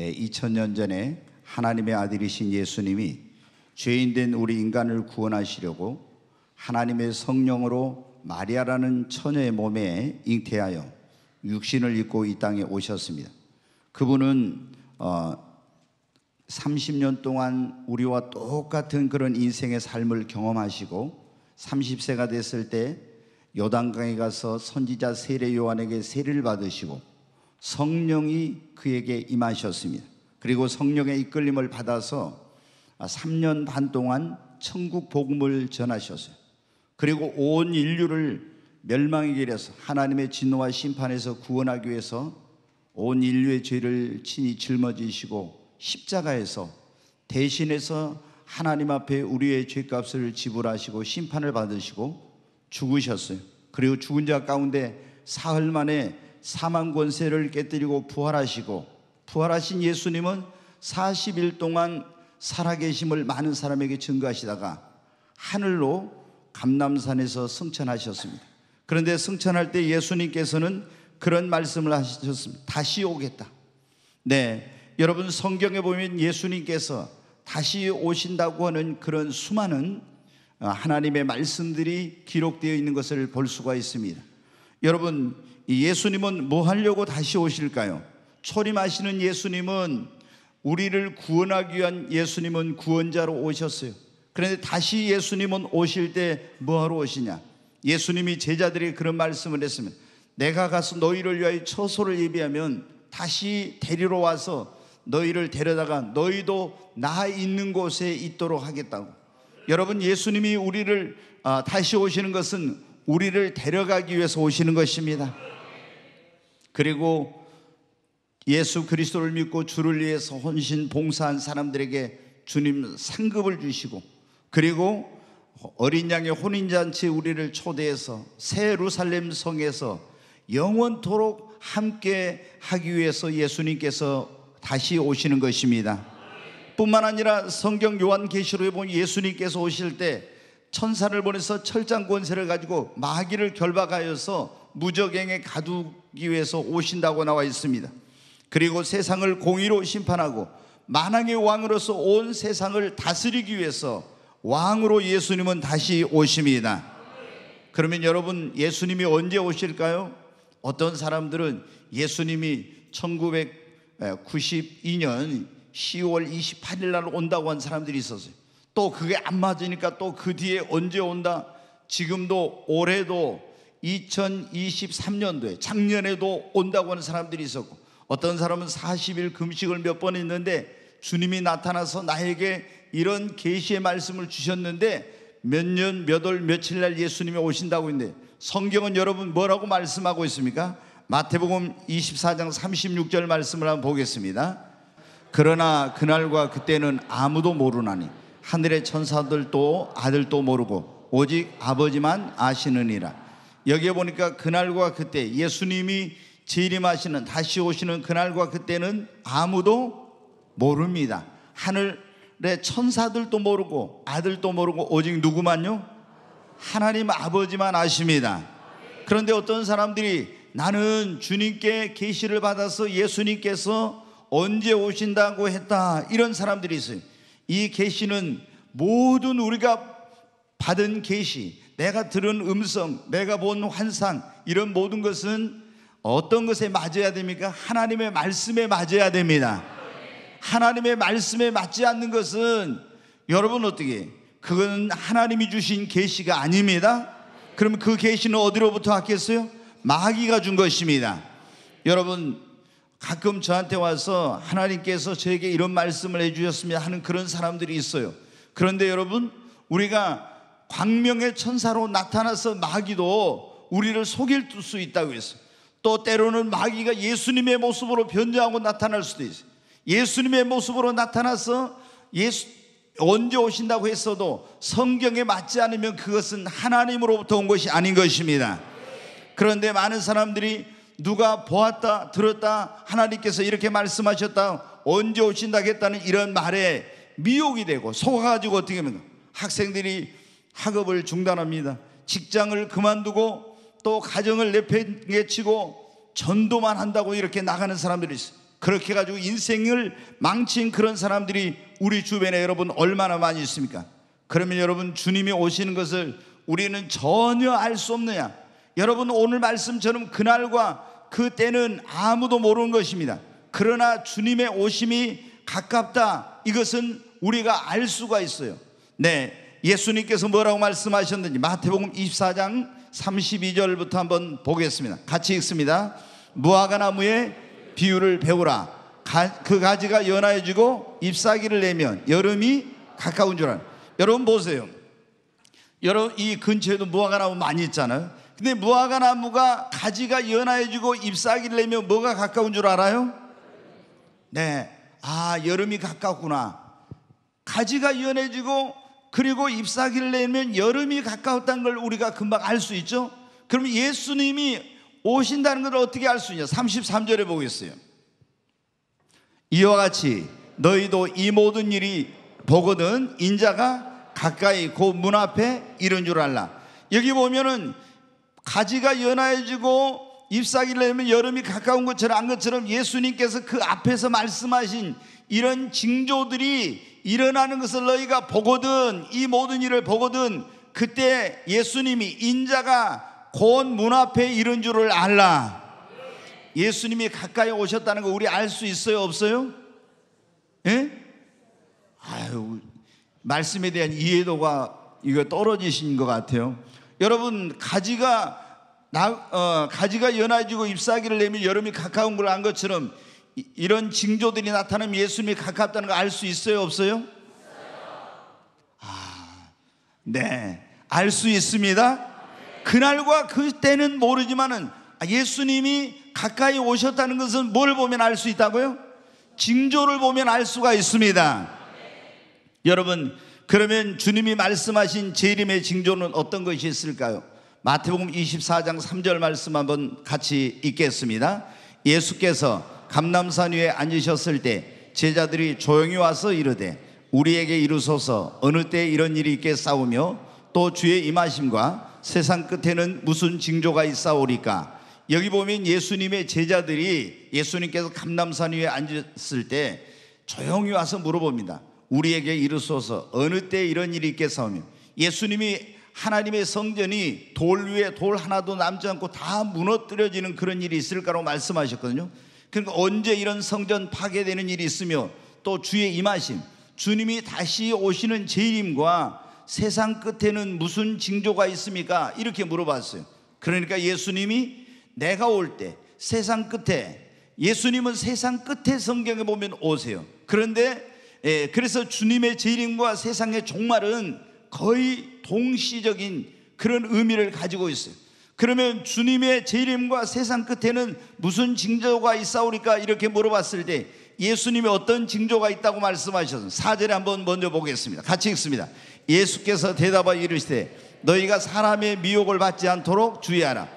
네, 2000년 전에 하나님의 아들이신 예수님이 죄인된 우리 인간을 구원하시려고 하나님의 성령으로 마리아라는 처녀의 몸에 잉태하여 육신을 입고 이 땅에 오셨습니다. 그분은 어, 30년 동안 우리와 똑같은 그런 인생의 삶을 경험하시고 30세가 됐을 때 요단강에 가서 선지자 세례 요한에게 세례를 받으시고 성령이 그에게 임하셨습니다. 그리고 성령의 이끌림을 받아서 3년 아, 반 동안 천국 복음을 전하셨어요. 그리고 온 인류를 멸망의 길에서 하나님의 진노와 심판에서 구원하기 위해서 온 인류의 죄를 친히 짊어지시고 십자가에서 대신해서 하나님 앞에 우리의 죄값을 지불하시고 심판을 받으시고 죽으셨어요. 그리고 죽은 자 가운데 사흘 만에 사망 권세를 깨뜨리고 부활하시고 부활하신 예수님은 40일 동안 살아계심을 많은 사람에게 증거하시다가 하늘로 감남산에서 승천하셨습니다. 그런데 승천할 때 예수님께서는 그런 말씀을 하셨습니다. 다시 오겠다. 네. 여러분 성경에 보면 예수님께서 다시 오신다고 하는 그런 수많은 어, 하나님의 말씀들이 기록되어 있는 것을 볼 수가 있습니다. 여러분 예수님은 뭐 하려고 다시 오실까요? 초림하시는 예수님은 우리를 구원하기 위한 예수님은 구원자로 오셨어요. 그런데 다시 예수님은 오실 때 뭐하러 오시냐? 예수님이 제자들이 그런 말씀을 했습니다. 내가 가서 너희를 위하여 처소를 예비하면 다시 데리러 와서 너희를 데려다가 너희도 나 있는 곳에 있도록 하겠다고. 여러분 예수님이 우리를 아, 다시 오시는 것은 우리를 데려가기 위해서 오시는 것입니다. 그리고 예수 그리스도를 믿고 주를 위해서 헌신 봉사한 사람들에게 주님 상급을 주시고 그리고 어린 양의 혼인잔치 우리를 초대해서 새 예루살렘 성에서 영원토록 함께 하기 위해서 예수님께서 다시 오시는 것입니다. 뿐만 아니라 성경 요한계시록에 보 예수님께서 오실 때 천사를 보내서 철장 권세를 가지고 마귀를 결박하여서 무적행에 가두기 위해서 오신다고 나와 있습니다. 그리고 세상을 공의로 심판하고 만왕의 왕으로서 온 세상을 다스리기 위해서 왕으로 예수님은 다시 오십니다. 그러면 여러분 예수님이 언제 오실까요? 어떤 사람들은 예수님이 1992년 10월 28일 날 온다고 한 사람들이 있었어요. 또 그게 안 맞으니까 또 그 뒤에 언제 온다? 지금도 올해도 2023년도에 작년에도 온다고 하는 사람들이 있었고 어떤 사람은 40일 금식을 몇 번 했는데 주님이 나타나서 나에게 이런 계시의 말씀을 주셨는데 몇 년, 몇 월, 며칠 날 예수님이 오신다고 했는데 성경은 여러분 뭐라고 말씀하고 있습니까? 마태복음 24장 36절 말씀을 한번 보겠습니다. 그러나 그날과 그때는 아무도 모르나니 하늘의 천사들도 아들도 모르고 오직 아버지만 아시느니라. 여기에 보니까 그날과 그때 예수님이 재림하시는 다시 오시는 그날과 그때는 아무도 모릅니다. 하늘의 천사들도 모르고 아들도 모르고 오직 누구만요? 하나님 아버지만 아십니다. 그런데 어떤 사람들이 나는 주님께 계시를 받아서 예수님께서 언제 오신다고 했다 이런 사람들이 있어요. 이 계시는 모든 우리가 받은 계시, 내가 들은 음성, 내가 본 환상 이런 모든 것은 어떤 것에 맞아야 됩니까? 하나님의 말씀에 맞아야 됩니다. 하나님의 말씀에 맞지 않는 것은 여러분 어떻게 그건 하나님이 주신 계시가 아닙니다. 그럼 그 계시는 어디로부터 왔겠어요? 마귀가 준 것입니다. 여러분 가끔 저한테 와서 하나님께서 저에게 이런 말씀을 해주셨습니다 하는 그런 사람들이 있어요. 그런데 여러분, 우리가 광명의 천사로 나타나서 마귀도 우리를 속일 수 있다고 했어요. 또 때로는 마귀가 예수님의 모습으로 변장하고 나타날 수도 있어요. 예수님의 모습으로 나타나서 예수, 언제 오신다고 했어도 성경에 맞지 않으면 그것은 하나님으로부터 온 것이 아닌 것입니다. 그런데 많은 사람들이 누가 보았다 들었다 하나님께서 이렇게 말씀하셨다 언제 오신다 겠다는 이런 말에 미혹이 되고 속아가지고 어떻게 하면 학생들이 학업을 중단합니다 직장을 그만두고 또 가정을 내팽개치고 전도만 한다고 이렇게 나가는 사람들이 있어요 그렇게 가지고 인생을 망친 그런 사람들이 우리 주변에 여러분 얼마나 많이 있습니까? 그러면 여러분 주님이 오시는 것을 우리는 전혀 알 수 없느냐? 여러분 오늘 말씀처럼 그날과 그 때는 아무도 모르는 것입니다. 그러나 주님의 오심이 가깝다. 이것은 우리가 알 수가 있어요. 네. 예수님께서 뭐라고 말씀하셨는지 마태복음 24장 32절부터 한번 보겠습니다. 같이 읽습니다. 무화과나무의 비유를 배우라. 그 가지가 연하여지고 잎사귀를 내면 여름이 가까운 줄 알아. 여러분 보세요. 여러분 이 근처에도 무화과나무 많이 있잖아요. 근데 무화과 나무가 가지가 연하여지고 잎사귀를 내면 뭐가 가까운 줄 알아요? 네. 아, 여름이 가깝구나. 가지가 연해지고 그리고 잎사귀를 내면 여름이 가까웠다는 걸 우리가 금방 알 수 있죠? 그럼 예수님이 오신다는 걸 어떻게 알 수 있냐? 33절에 보겠어요. 이와 같이 너희도 이 모든 일이 보거든 인자가 가까이 그문 앞에 이런 줄 알라. 여기 보면은 가지가 연하여지고 잎사귀를 내면 여름이 가까운 것처럼 안 것처럼 예수님께서 그 앞에서 말씀하신 이런 징조들이 일어나는 것을 너희가 보거든 이 모든 일을 보거든 그때 예수님이 인자가 곧 문 앞에 이른 줄을 알라. 예수님이 가까이 오셨다는 거 우리 알 수 있어요 없어요? 예? 아유 말씀에 대한 이해도가 이거 떨어지신 것 같아요. 여러분 가지가 나, 어, 가지가 연해지고 잎사귀를 내면 여름이 가까운 걸 안 것처럼 이, 이런 징조들이 나타나면 예수님이 가깝다는 걸 알 수 있어요 없어요? 아, 네, 알 수 있습니다. 그날과 그때는 모르지만은 아, 예수님이 가까이 오셨다는 것은 뭘 보면 알 수 있다고요? 징조를 보면 알 수가 있습니다. 여러분, 그러면 주님이 말씀하신 재림의 징조는 어떤 것이 있을까요? 마태복음 24장 3절 말씀 한번 같이 읽겠습니다. 예수께서 감남산 위에 앉으셨을 때 제자들이 조용히 와서 이르되 우리에게 이루소서 어느 때 이런 일이 있게 싸우며 또 주의 임하심과 세상 끝에는 무슨 징조가 있사오리까 여기 보면 예수님의 제자들이 예수님께서 감남산 위에 앉았을 때 조용히 와서 물어봅니다 우리에게 이르소서 어느 때 이런 일이 있게 싸우며 예수님이 하나님의 성전이 돌 위에 돌 하나도 남지 않고 다 무너뜨려지는 그런 일이 있을까라고 말씀하셨거든요. 그러니까 언제 이런 성전 파괴되는 일이 있으며 또 주의 임하심, 주님이 다시 오시는 재림과 세상 끝에는 무슨 징조가 있습니까? 이렇게 물어봤어요. 그러니까 예수님이 내가 올 때 세상 끝에 예수님은 세상 끝에 성경에 보면 오세요. 그런데 예, 그래서 주님의 재림과 세상의 종말은 거의 동시적인 그런 의미를 가지고 있어요. 그러면 주님의 재림과 세상 끝에는 무슨 징조가 있사오니까 이렇게 물어봤을 때 예수님이 어떤 징조가 있다고 말씀하셨어 사절에 한번 먼저 보겠습니다. 같이 읽습니다. 예수께서 대답하여 이르시되 너희가 사람의 미혹을 받지 않도록 주의하라.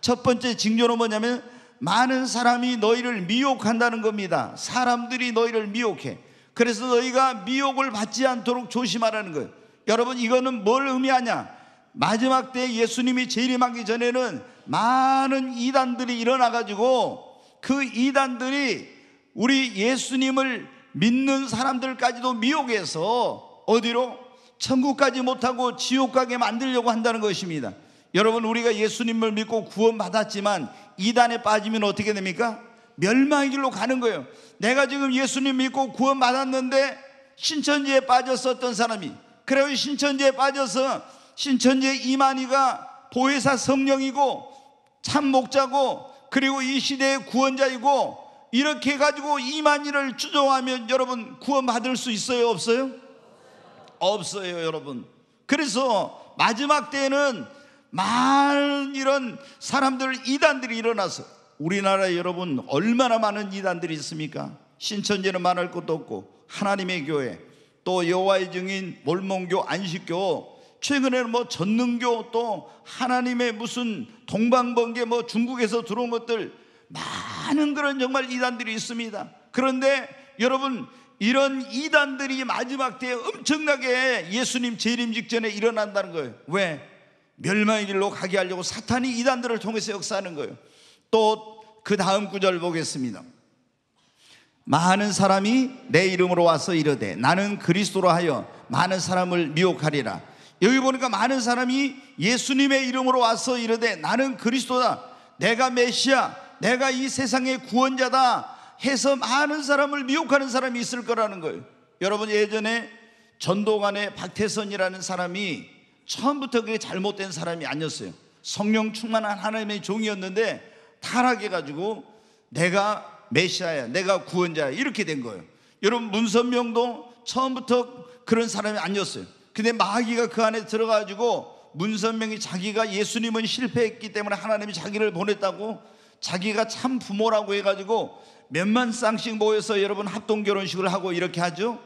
첫 번째 징조는 뭐냐면 많은 사람이 너희를 미혹한다는 겁니다. 사람들이 너희를 미혹해. 그래서 너희가 미혹을 받지 않도록 조심하라는 거예요. 여러분 이거는 뭘 의미하냐? 마지막 때 예수님이 재림하기 전에는 많은 이단들이 일어나 가지고 그 이단들이 우리 예수님을 믿는 사람들까지도 미혹해서 어디로 천국까지 못하고 지옥 가게 만들려고 한다는 것입니다. 여러분 우리가 예수님을 믿고 구원받았지만 이단에 빠지면 어떻게 됩니까? 멸망의 길로 가는 거예요. 내가 지금 예수님 믿고 구원받았는데 신천지에 빠졌었던 사람이 그래고 신천지에 빠져서 신천지의 이만희가 보혜사 성령이고 참 목자고 그리고 이 시대의 구원자이고 이렇게 해 가지고 이만희를 추종하면 여러분 구원받을 수 있어요 없어요? 없어요 여러분 그래서 마지막 때에는 많은 이런 사람들 이단들이 일어나서 우리나라에 여러분 얼마나 많은 이단들이 있습니까? 신천지는 말할 것도 없고 하나님의 교회 또 여호와의 증인 몰몬교 안식교 최근에는 뭐 전능교 또 하나님의 무슨 동방번개 뭐 중국에서 들어온 것들 많은 그런 정말 이단들이 있습니다. 그런데 여러분 이런 이단들이 마지막 때에 엄청나게 예수님 재림 직전에 일어난다는 거예요. 왜? 멸망의 길로 가게 하려고 사탄이 이단들을 통해서 역사하는 거예요. 또 그 다음 구절 보겠습니다. 많은 사람이 내 이름으로 와서 이르되 나는 그리스도로 하여 많은 사람을 미혹하리라. 여기 보니까 많은 사람이 예수님의 이름으로 와서 이르되 나는 그리스도다. 내가 메시아, 내가 이 세상의 구원자다. 해서 많은 사람을 미혹하는 사람이 있을 거라는 거예요. 여러분 예전에 전도관의 박태선이라는 사람이 처음부터 그게 잘못된 사람이 아니었어요. 성령 충만한 하나님의 종이었는데 타락해 가지고 내가 메시아야, 내가 구원자야 이렇게 된 거예요. 여러분 문선명도 처음부터 그런 사람이 아니었어요. 근데 마귀가 그 안에 들어가지고 문선명이 자기가 예수님은 실패했기 때문에 하나님이 자기를 보냈다고 자기가 참 부모라고 해가지고 몇만 쌍씩 모여서 여러분 합동 결혼식을 하고 이렇게 하죠.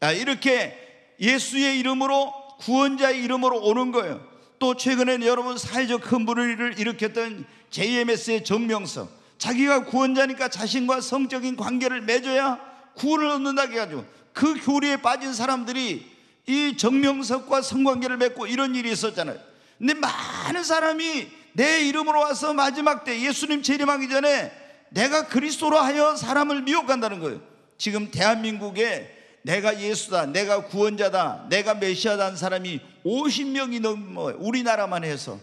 아, 이렇게 예수의 이름으로 구원자의 이름으로 오는 거예요. 또 최근에 여러분 사회적 흔부를 일으켰던 JMS의 정명석 자기가 구원자니까 자신과 성적인 관계를 맺어야 구원을 얻는다 해가지고 그 교리에 빠진 사람들이 이 정명석과 성관계를 맺고 이런 일이 있었잖아요. 근데 많은 사람이 내 이름으로 와서 마지막 때 예수님 재림하기 전에 내가 그리스도로 하여 사람을 미혹한다는 거예요. 지금 대한민국에 내가 예수다, 내가 구원자다, 내가 메시아다 는 사람이 50명이 넘어요. 우리나라만 해서.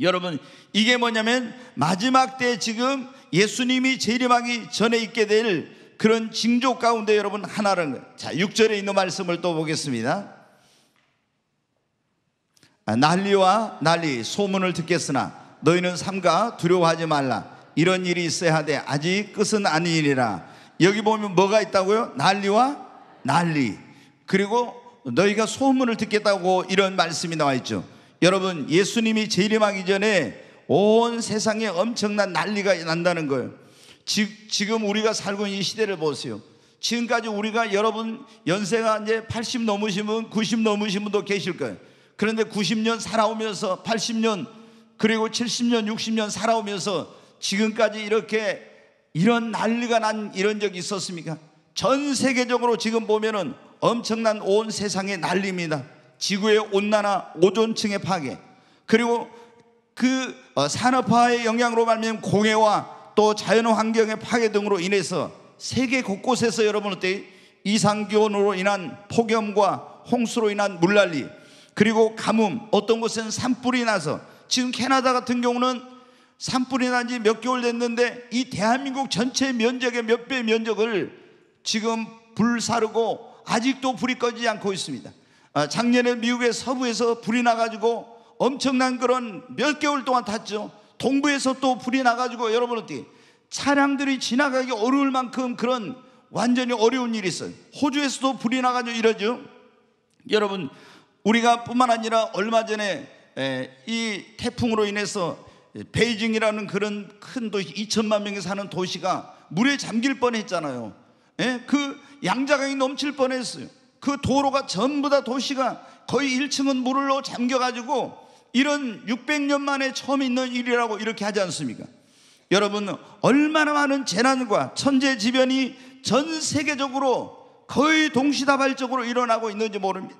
여러분 이게 뭐냐면 마지막 때 지금 예수님이 재림하기 전에 있게 될 그런 징조 가운데 여러분 하나라는 자, 6절에 있는 말씀을 또 보겠습니다. 아, 난리와 난리 소문을 듣겠으나 너희는 삼가 두려워하지 말라. 이런 일이 있어야 하되 아직 끝은 아니니라. 여기 보면 뭐가 있다고요? 난리와 난리. 그리고 너희가 소문을 듣겠다고 이런 말씀이 나와 있죠. 여러분 예수님이 재림하기 전에 온 세상에 엄청난 난리가 난다는 거예요. 지, 지금 우리가 살고 있는 이 시대를 보세요. 지금까지 우리가 여러분 연세가 이제 80 넘으신 분, 90 넘으신 분도 계실 거예요. 그런데 90년 살아오면서 80년 그리고 70년, 60년 살아오면서 지금까지 이렇게 이런 난리가 난 이런 적이 있었습니까? 전 세계적으로 지금 보면은 엄청난 온 세상의 난리입니다. 지구의 온난화, 오존층의 파괴, 그리고 그 어, 산업화의 영향으로 말미암 공해와 또 자연 환경의 파괴 등으로 인해서 세계 곳곳에서 여러분 어때 이상 기온으로 인한 폭염과 홍수로 인한 물난리 그리고 가뭄 어떤 곳은 산불이 나서 지금 캐나다 같은 경우는 산불이 난 지 몇 개월 됐는데 이 대한민국 전체 면적의 몇 배 면적을 지금 불 사르고 아직도 불이 꺼지지 않고 있습니다. 어, 작년에 미국의 서부에서 불이 나가지고 엄청난 그런 몇 개월 동안 탔죠. 동부에서 또 불이 나가지고 여러분 어떻게 차량들이 지나가기 어려울 만큼 그런 완전히 어려운 일이 있어요. 호주에서도 불이 나가지고 이러죠. 여러분 우리가 뿐만 아니라 얼마 전에 이 태풍으로 인해서 베이징이라는 그런 큰 도시 2천만 명이 사는 도시가 물에 잠길 뻔했잖아요. 그 양자강이 넘칠 뻔했어요. 그 도로가 전부 다 도시가 거의 1층은 물로 잠겨가지고 이런 600년 만에 처음 있는 일이라고 이렇게 하지 않습니까? 여러분, 얼마나 많은 재난과 천재지변이 전 세계적으로 거의 동시다발적으로 일어나고 있는지 모릅니다.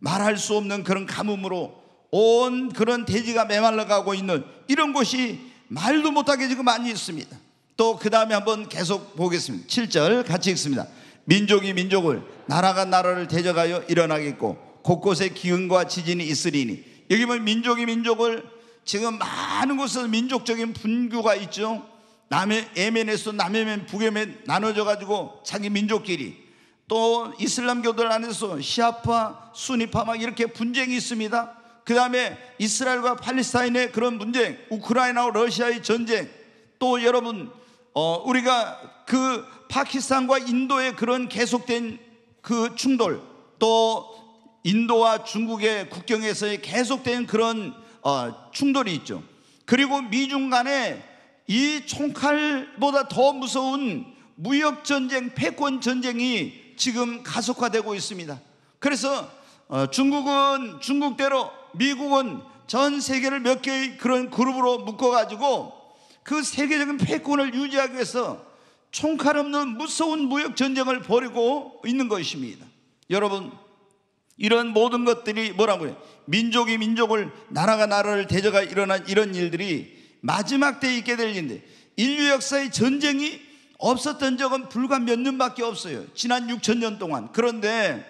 말할 수 없는 그런 가뭄으로 온 그런 대지가 메말라 가고 있는 이런 곳이 말도 못하게 지금 많이 있습니다. 또 그 다음에 한번 계속 보겠습니다. 7절 같이 읽습니다. 민족이 민족을 나라가 나라를 대적하여 일어나겠고 곳곳에 기근과 지진이 있으리니 여기 보면 민족이 민족을 지금 많은 곳에서 민족적인 분규가 있죠. 남의 에멘에서 남예멘 북예멘 나눠져 가지고 자기 민족끼리 또 이슬람교들 안에서 시아파 순니파막 이렇게 분쟁이 있습니다. 그 다음에 이스라엘과 팔리스타인의 그런 분쟁, 우크라이나와 러시아의 전쟁, 또 여러분 어, 우리가 그 파키스탄과 인도의 그런 계속된 그 충돌 또 인도와 중국의 국경에서의 계속된 그런 어, 충돌이 있죠. 그리고 미중 간에 이 총칼보다 더 무서운 무역 전쟁, 패권 전쟁이 지금 가속화되고 있습니다. 그래서 어, 중국은 중국대로 미국은 전 세계를 몇 개의 그런 그룹으로 묶어가지고 그 세계적인 패권을 유지하기 위해서 총칼 없는 무서운 무역 전쟁을 벌이고 있는 것입니다. 여러분, 이런 모든 것들이 뭐라고 요 민족이 민족을, 나라가 나라를 대적하 일어난 이런 일들이 마지막 때 있게 될 일인데, 인류 역사의 전쟁이 없었던 적은 불과 몇 년밖에 없어요. 지난 6천 년 동안. 그런데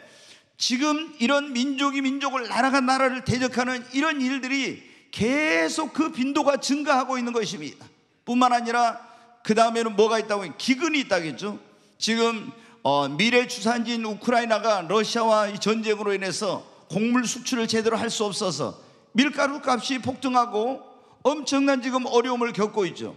지금 이런 민족이 민족을, 나라가 나라를 대적하는 이런 일들이 계속 그 빈도가 증가하고 있는 것입니다. 뿐만 아니라 그 다음에는 뭐가 있다고 기근이 있다겠죠. 지금 어, 미래 주산지인 우크라이나가 러시아와 전쟁으로 인해서 곡물 수출을 제대로 할 수 없어서 밀가루 값이 폭등하고 엄청난 지금 어려움을 겪고 있죠.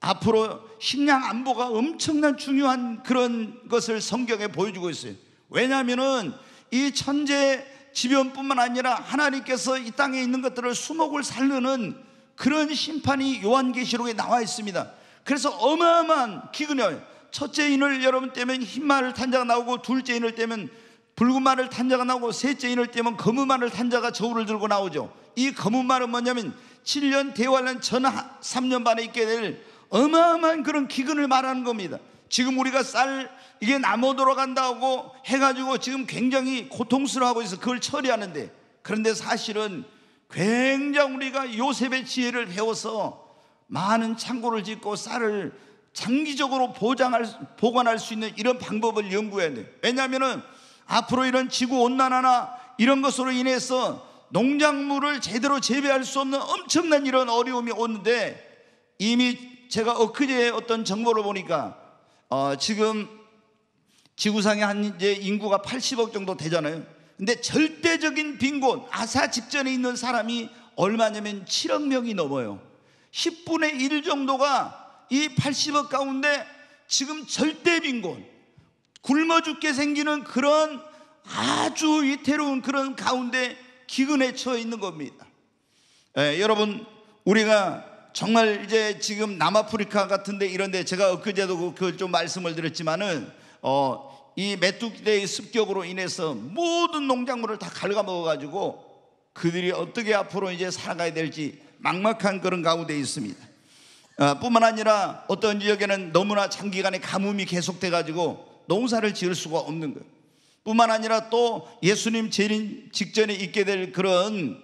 앞으로 식량 안보가 엄청난 중요한 그런 것을 성경에 보여주고 있어요. 왜냐하면은 이 천재 지변뿐만 아니라 하나님께서 이 땅에 있는 것들을 수목을 살르는 그런 심판이 요한계시록에 나와 있습니다. 그래서 어마어마한 기근이요 첫째 인을 여러분 때문에 흰말을 탄자가 나오고 둘째 인을 때면 붉은 말을 탄자가 나오고 셋째 인을 때면 검은 말을 탄자가 저울을 들고 나오죠. 이 검은 말은 뭐냐면 7년 대화란전 3년 반에 있게 될 어마어마한 그런 기근을 말하는 겁니다. 지금 우리가 쌀 이게 나무 돌아간다고 해가지고 지금 굉장히 고통스러워하고 있어 그걸 처리하는데 그런데 사실은 굉장히 우리가 요셉의 지혜를 배워서 많은 창고를 짓고 쌀을 장기적으로 보장할, 보관할 수 있는 이런 방법을 연구해야 돼 왜냐하면 앞으로 이런 지구 온난화나 이런 것으로 인해서 농작물을 제대로 재배할 수 없는 엄청난 이런 어려움이 오는데 이미 제가 엊그제 어떤 정보를 보니까 어, 지금 지구상에 한 이제 인구가 80억 정도 되잖아요. 근데 절대적인 빈곤, 아사 직전에 있는 사람이 얼마냐면 7억 명이 넘어요. 10분의 1 정도가 이 80억 가운데 지금 절대 빈곤, 굶어 죽게 생기는 그런 아주 위태로운 그런 가운데 기근에 처해 있는 겁니다. 예, 여러분, 우리가 정말 이제 지금 남아프리카 같은데 이런데 제가 엊그제도 그, 그걸 좀 말씀을 드렸지만은 어, 이 메뚜기대의 습격으로 인해서 모든 농작물을 다 갉아먹어가지고 그들이 어떻게 앞으로 이제 살아가야 될지 막막한 그런 가운데 있습니다. 어, 뿐만 아니라 어떤 지역에는 너무나 장기간의 가뭄이 계속돼 가지고 농사를 지을 수가 없는 거예요. 뿐만 아니라 또 예수님 재림 직전에 있게 될 그런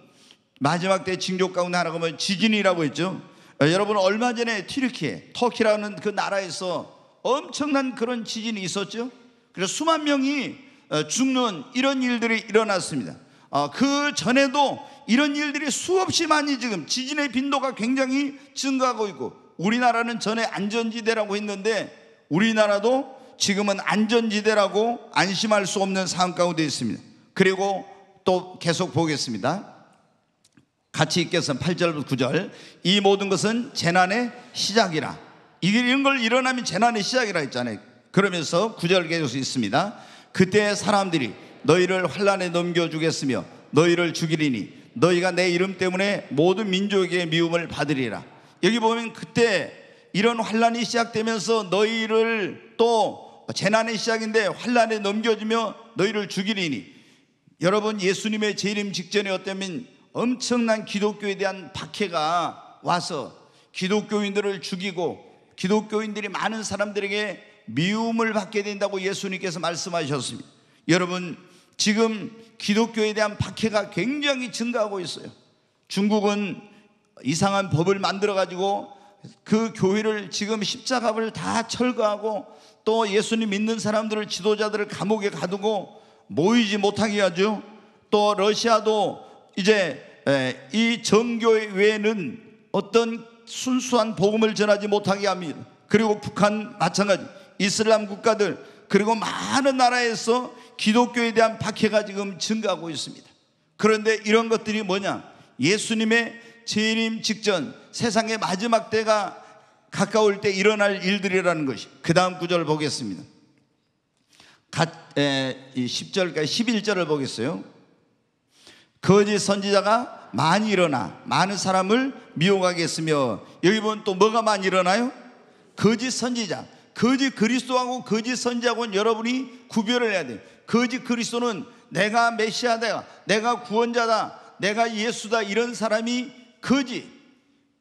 마지막 때 징조 가운데 하나가 뭐 지진이라고 했죠. 어, 여러분 얼마 전에 튀르키에 터키라는 그 나라에서 엄청난 그런 지진이 있었죠. 그래서 수만 명이 어, 죽는 이런 일들이 일어났습니다. 그 전에도 이런 일들이 수없이 많이 지금 지진의 빈도가 굉장히 증가하고 있고 우리나라는 전에 안전지대라고 했는데 우리나라도 지금은 안전지대라고 안심할 수 없는 상황 가운데 있습니다. 그리고 또 계속 보겠습니다. 같이 읽겠습 8절부터 9절. 이 모든 것은 재난의 시작이라. 이런 걸 일어나면 재난의 시작이라 했잖아요. 그러면서 9절 계속 있습니다. 그때 사람들이 너희를 환란에 넘겨주겠으며 너희를 죽이리니 너희가 내 이름 때문에 모든 민족에게 미움을 받으리라. 여기 보면 그때 이런 환란이 시작되면서 너희를 또 재난의 시작인데 환란에 넘겨주며 너희를 죽이리니 여러분 예수님의 재림 직전에 어쩌면 엄청난 기독교에 대한 박해가 와서 기독교인들을 죽이고 기독교인들이 많은 사람들에게 미움을 받게 된다고 예수님께서 말씀하셨습니다. 여러분 지금 기독교에 대한 박해가 굉장히 증가하고 있어요. 중국은 이상한 법을 만들어 가지고 그 교회를 지금 십자가를 다 철거하고 또 예수님 믿는 사람들을 지도자들을 감옥에 가두고 모이지 못하게 하죠. 또 러시아도 이제 이 정교 외에는 어떤 순수한 복음을 전하지 못하게 합니다. 그리고 북한 마찬가지 이슬람 국가들 그리고 많은 나라에서 기독교에 대한 박해가 지금 증가하고 있습니다. 그런데 이런 것들이 뭐냐? 예수님의 재림 직전 세상의 마지막 때가 가까울 때 일어날 일들이라는 것이. 그 다음 구절 보겠습니다. 10절까지 그러니까 11절을 보겠어요. 거짓 선지자가 많이 일어나 많은 사람을 미혹하게 으며 여기 보면 또 뭐가 많이 일어나요? 거짓 선지자. 거짓 그리스도하고 거짓 선지자고는 여러분이 구별을 해야 돼요. 거짓 그리스도는 내가 메시아다, 내가 구원자다, 내가 예수다 이런 사람이 거짓,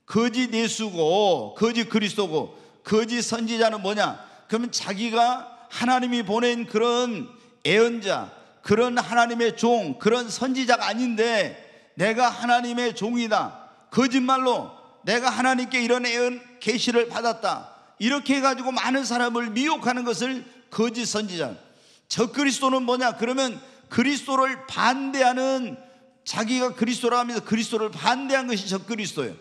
거짓 예수고, 거짓 그리스도고, 거짓 선지자는 뭐냐? 그러면 자기가 하나님이 보낸 그런 애언자, 그런 하나님의 종, 그런 선지자가 아닌데 내가 하나님의 종이다. 거짓말로 내가 하나님께 이런 애언 계시를 받았다. 이렇게 해가지고 많은 사람을 미혹하는 것을 거짓 선지자. 적 그리스도는 뭐냐? 그러면 그리스도를 반대하는 자기가 그리스도라 하면서 그리스도를 반대한 것이 적 그리스도예요.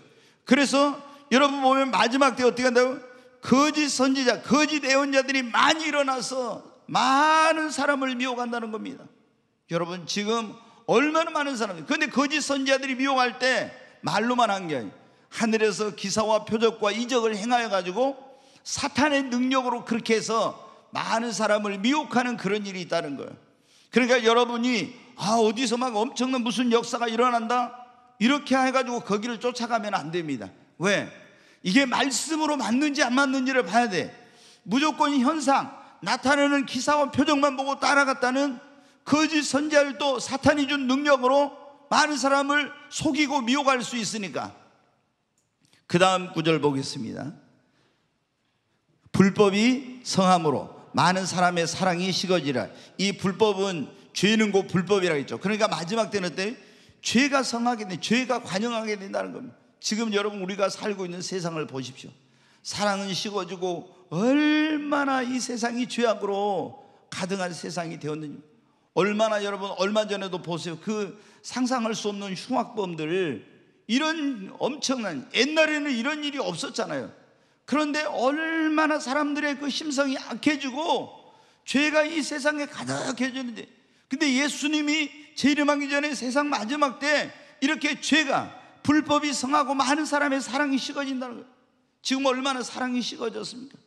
그래서 여러분 보면 마지막 때 어떻게 한다고? 거짓 선지자, 거짓 예언자들이 많이 일어나서 많은 사람을 미혹한다는 겁니다. 여러분 지금 얼마나 많은 사람이 그데 거짓 선지자들이 미혹할 때 말로만 한 게 아니에요. 하늘에서 기사와 표적과 이적을 행하여 가지고 사탄의 능력으로 그렇게 해서 많은 사람을 미혹하는 그런 일이 있다는 거예요. 그러니까 여러분이 아, 어디서 막 엄청난 무슨 역사가 일어난다? 이렇게 해가지고 거기를 쫓아가면 안 됩니다. 왜? 이게 말씀으로 맞는지 안 맞는지를 봐야 돼. 무조건 현상, 나타내는 기사와 표정만 보고 따라갔다는 거짓 선지자를 또 사탄이 준 능력으로 많은 사람을 속이고 미혹할 수 있으니까. 그 다음 구절 보겠습니다. 불법이 성함으로 많은 사람의 사랑이 식어지라. 이 불법은 죄는 곧 불법이라 했죠. 그러니까 마지막 때는 때 죄가 성하게 된, 죄가 관영하게 된다는 겁니다. 지금 여러분 우리가 살고 있는 세상을 보십시오. 사랑은 식어지고 얼마나 이 세상이 죄악으로 가득한 세상이 되었는지 얼마나 여러분 얼마 전에도 보세요. 그 상상할 수 없는 흉악범들 이런 엄청난 옛날에는 이런 일이 없었잖아요. 그런데 얼마나 사람들의 그 심성이 악해지고 죄가 이 세상에 가득해졌는데 근데 예수님이 재림하기 전에 세상 마지막 때 이렇게 죄가 불법이 성하고 많은 사람의 사랑이 식어진다는 거예요. 지금 얼마나 사랑이 식어졌습니까?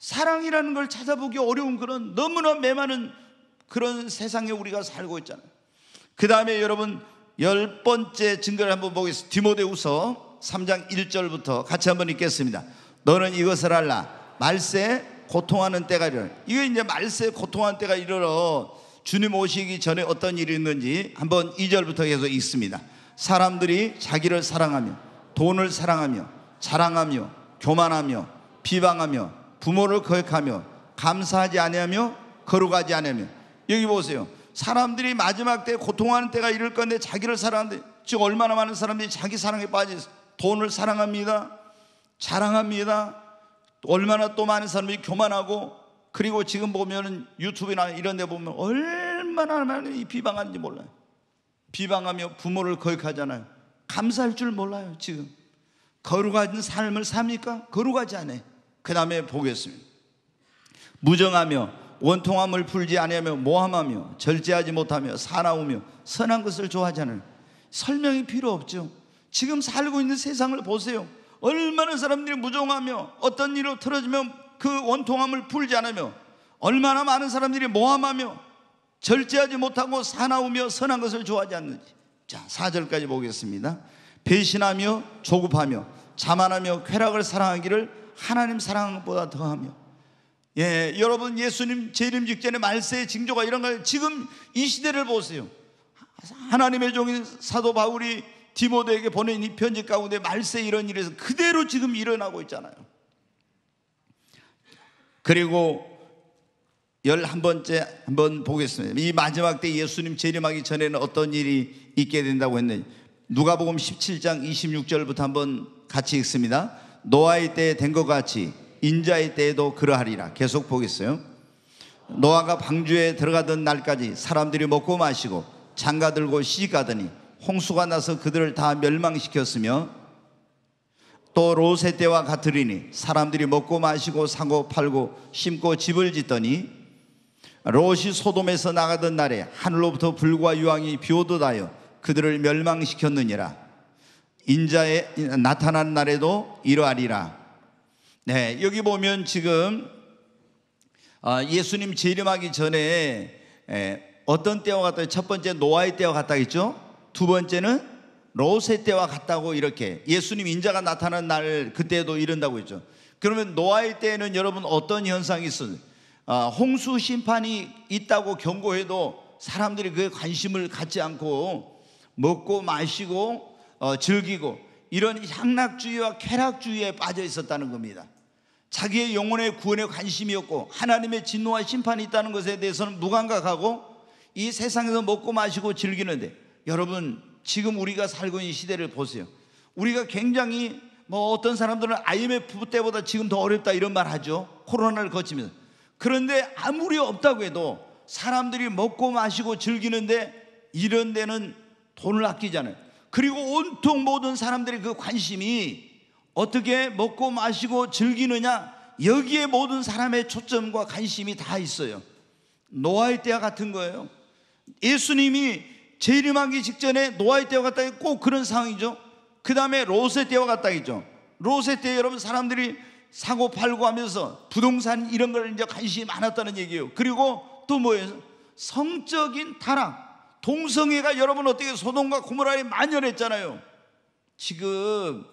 사랑이라는 걸 찾아보기 어려운 그런 너무나 매많은 그런 세상에 우리가 살고 있잖아요. 그 다음에 여러분 열 번째 증거를 한번 보겠습니다. 디모데우서 3장 1절부터 같이 한번 읽겠습니다. 너는 이것을 알라. 말세 고통하는 때가 일어나. 이게 이제 말세 고통하는 때가 일어나 주님 오시기 전에 어떤 일이 있는지 한번 이절부터 계속 읽습니다. 사람들이 자기를 사랑하며 돈을 사랑하며 자랑하며 교만하며 비방하며 부모를 거역하며 감사하지 아니하며 거룩하지 아니하며 여기 보세요. 사람들이 마지막 때 고통하는 때가 이럴 건데 자기를 사랑한대. 즉 얼마나 많은 사람들이 자기 사랑에 빠져 돈을 사랑합니다. 자랑합니다. 얼마나 또 많은 사람이 교만하고 그리고 지금 보면 유튜브나 이런 데 보면 얼마나 많이 비방하는지 몰라요. 비방하며 부모를 거역하잖아요. 감사할 줄 몰라요, 지금. 거룩한 삶을 삽니까? 거룩하지 않아요. 그 다음에 보겠습니다. 무정하며 원통함을 풀지 아니며 모함하며 절제하지 못하며 사나우며 선한 것을 좋아하지 않을 설명이 필요 없죠. 지금 살고 있는 세상을 보세요. 얼마나 사람들이 무종하며 어떤 일로 틀어지면 그 원통함을 풀지 않으며 얼마나 많은 사람들이 모함하며 절제하지 못하고 사나우며 선한 것을 좋아하지 않는지. 자, 4절까지 보겠습니다. 배신하며 조급하며 자만하며 쾌락을 사랑하기를 하나님 사랑보다 더하며 예, 여러분 예수님 재림 직전에 말세의 징조가 이런 걸 지금 이 시대를 보세요. 하나님의 종인 사도 바울이 디모데에게 보낸 이 편지 가운데 말세 이런 일에서 그대로 지금 일어나고 있잖아요. 그리고 열한 번째 한번 보겠습니다. 이 마지막 때 예수님 재림하기 전에는 어떤 일이 있게 된다고 했는지 누가복음 17장 26절부터 한번 같이 읽습니다. 노아의 때에 된 것 같이 인자의 때에도 그러하리라. 계속 보겠어요. 노아가 방주에 들어가던 날까지 사람들이 먹고 마시고 장가 들고 시집 가더니 홍수가 나서 그들을 다 멸망시켰으며 또 로세 때와 같으리니 사람들이 먹고 마시고 사고 팔고 심고 집을 짓더니 로시 소돔에서 나가던 날에 하늘로부터 불과 유황이 비오듯하여 그들을 멸망시켰느니라 인자에 나타난 날에도 이러하리라 네 여기 보면 지금 아, 예수님 재림하기 전에 어떤 때와 같다 첫 번째 노아의 때와 같다 했죠 두 번째는 로세 때와 같다고 이렇게 예수님 인자가 나타난 날 그때도 이런다고 했죠. 그러면 노아의 때에는 여러분 어떤 현상이 있었나요? 아, 홍수 심판이 있다고 경고해도 사람들이 그에 관심을 갖지 않고 먹고 마시고 어, 즐기고 이런 향락주의와 쾌락주의에 빠져 있었다는 겁니다. 자기의 영혼의 구원에 관심이 없고 하나님의 진노와 심판이 있다는 것에 대해서는 무감각하고 이 세상에서 먹고 마시고 즐기는데 여러분 지금 우리가 살고 있는 시대를 보세요. 우리가 굉장히 뭐 어떤 사람들은 IMF 때보다 지금 더 어렵다 이런 말 하죠. 코로나를 거치면서. 그런데 아무리 없다고 해도 사람들이 먹고 마시고 즐기는데 이런 데는 돈을 아끼잖아요. 그리고 온통 모든 사람들의 그 관심이 어떻게 먹고 마시고 즐기느냐 여기에 모든 사람의 초점과 관심이 다 있어요. 노아의 때와 같은 거예요. 예수님이 재림하기 직전에 노아의 때와 같다. 꼭 그런 상황이죠. 그 다음에 로세 때와 같다. 이죠. 로세 때 여러분 사람들이 사고 팔고 하면서 부동산 이런 걸 이제 관심이 많았다는 얘기예요. 그리고 또 뭐예요? 성적인 타락. 동성애가 여러분 어떻게 소동과 고모라에 만연했잖아요. 지금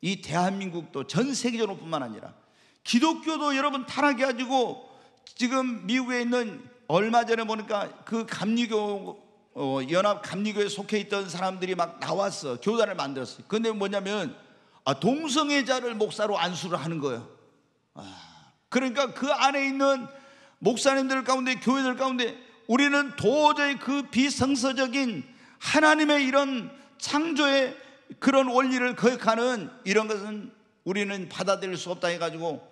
이 대한민국도 전 세계적으로 뿐만 아니라 기독교도 여러분 타락해가지고 지금 미국에 있는 얼마 전에 보니까 그 감리교 어, 연합 감리교에 속해 있던 사람들이 막 나왔어. 교단을 만들었어. 근데 뭐냐면 아, 동성애자를 목사로 안수를 하는 거예요. 아, 그러니까 그 안에 있는 목사님들 가운데 교회들 가운데 우리는 도저히 그 비성서적인 하나님의 이런 창조의 그런 원리를 거역하는 이런 것은 우리는 받아들일 수 없다 해가지고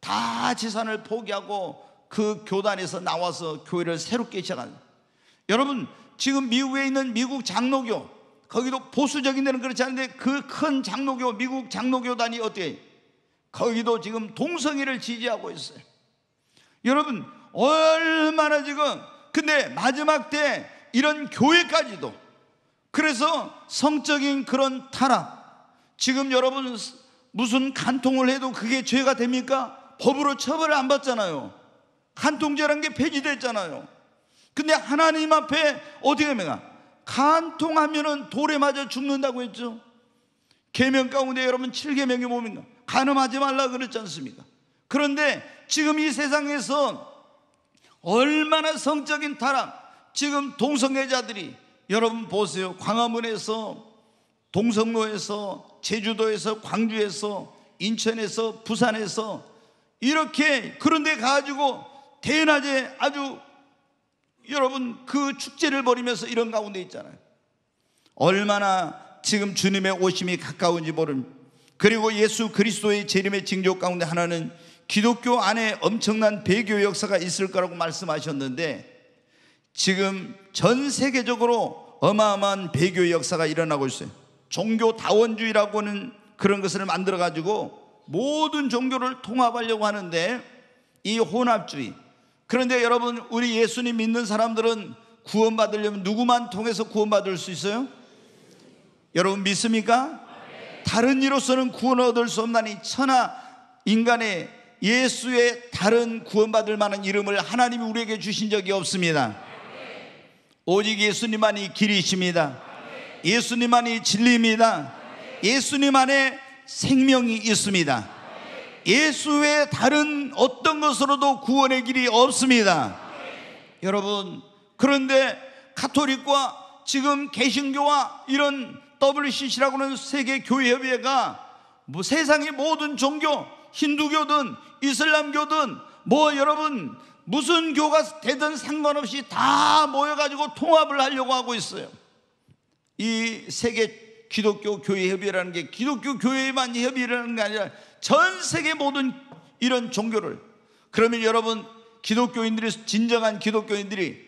다 재산을 포기하고 그 교단에서 나와서 교회를 새롭게 시작한 여러분 지금 미국에 있는 미국 장로교 거기도 보수적인 데는 그렇지 않은데 그 큰 장로교 미국 장로교단이 어떻게 거기도 지금 동성애를 지지하고 있어요. 여러분 얼마나 지금 근데 마지막 때 이런 교회까지도 그래서 성적인 그런 타락 지금 여러분 무슨 간통을 해도 그게 죄가 됩니까? 법으로 처벌을 안 받잖아요. 간통죄라는게 폐지됐잖아요. 근데 하나님 앞에 어떻게 하면 간통하면은 돌에 맞아 죽는다고 했죠. 계명 가운데 여러분 7계명이 뭡니까? 간음하지 말라 그랬지 않습니까? 그런데 지금 이 세상에서 얼마나 성적인 타락, 지금 동성애자들이 여러분 보세요. 광화문에서 동성로에서 제주도에서 광주에서 인천에서 부산에서 이렇게 그런데 가지고 대낮에 아주 여러분 그 축제를 벌이면서 이런 가운데 있잖아요. 얼마나 지금 주님의 오심이 가까운지 모름. 그리고 예수 그리스도의 재림의 징조 가운데 하나는 기독교 안에 엄청난 배교 역사가 있을 거라고 말씀하셨는데 지금 전 세계적으로 어마어마한 배교 역사가 일어나고 있어요. 종교 다원주의라고는 그런 것을 만들어 가지고 모든 종교를 통합하려고 하는데 이 혼합주의 그런데 여러분, 우리 예수님 믿는 사람들은 구원받으려면 누구만 통해서 구원받을 수 있어요? 여러분 믿습니까? 다른 이로서는 구원 얻을 수 없나니 천하 인간의 예수의 다른 구원받을 만한 이름을 하나님이 우리에게 주신 적이 없습니다. 오직 예수님만이 길이십니다. 예수님만이 진리입니다. 예수님 안에 생명이 있습니다. 예수의 다른 어떤 것으로도 구원의 길이 없습니다. 여러분, 그런데 카톨릭과 지금 개신교와 이런 WCC라고 는 세계교회협회가 뭐 세상의 모든 종교, 힌두교든 이슬람교든 뭐 여러분 무슨 교가 되든 상관없이 다 모여가지고 통합을 하려고 하고 있어요. 이 세계 기독교 교회 협의라는 게 기독교 교회만 협의라는 게 아니라 전 세계 모든 이런 종교를 그러면 여러분 기독교인들이 진정한 기독교인들이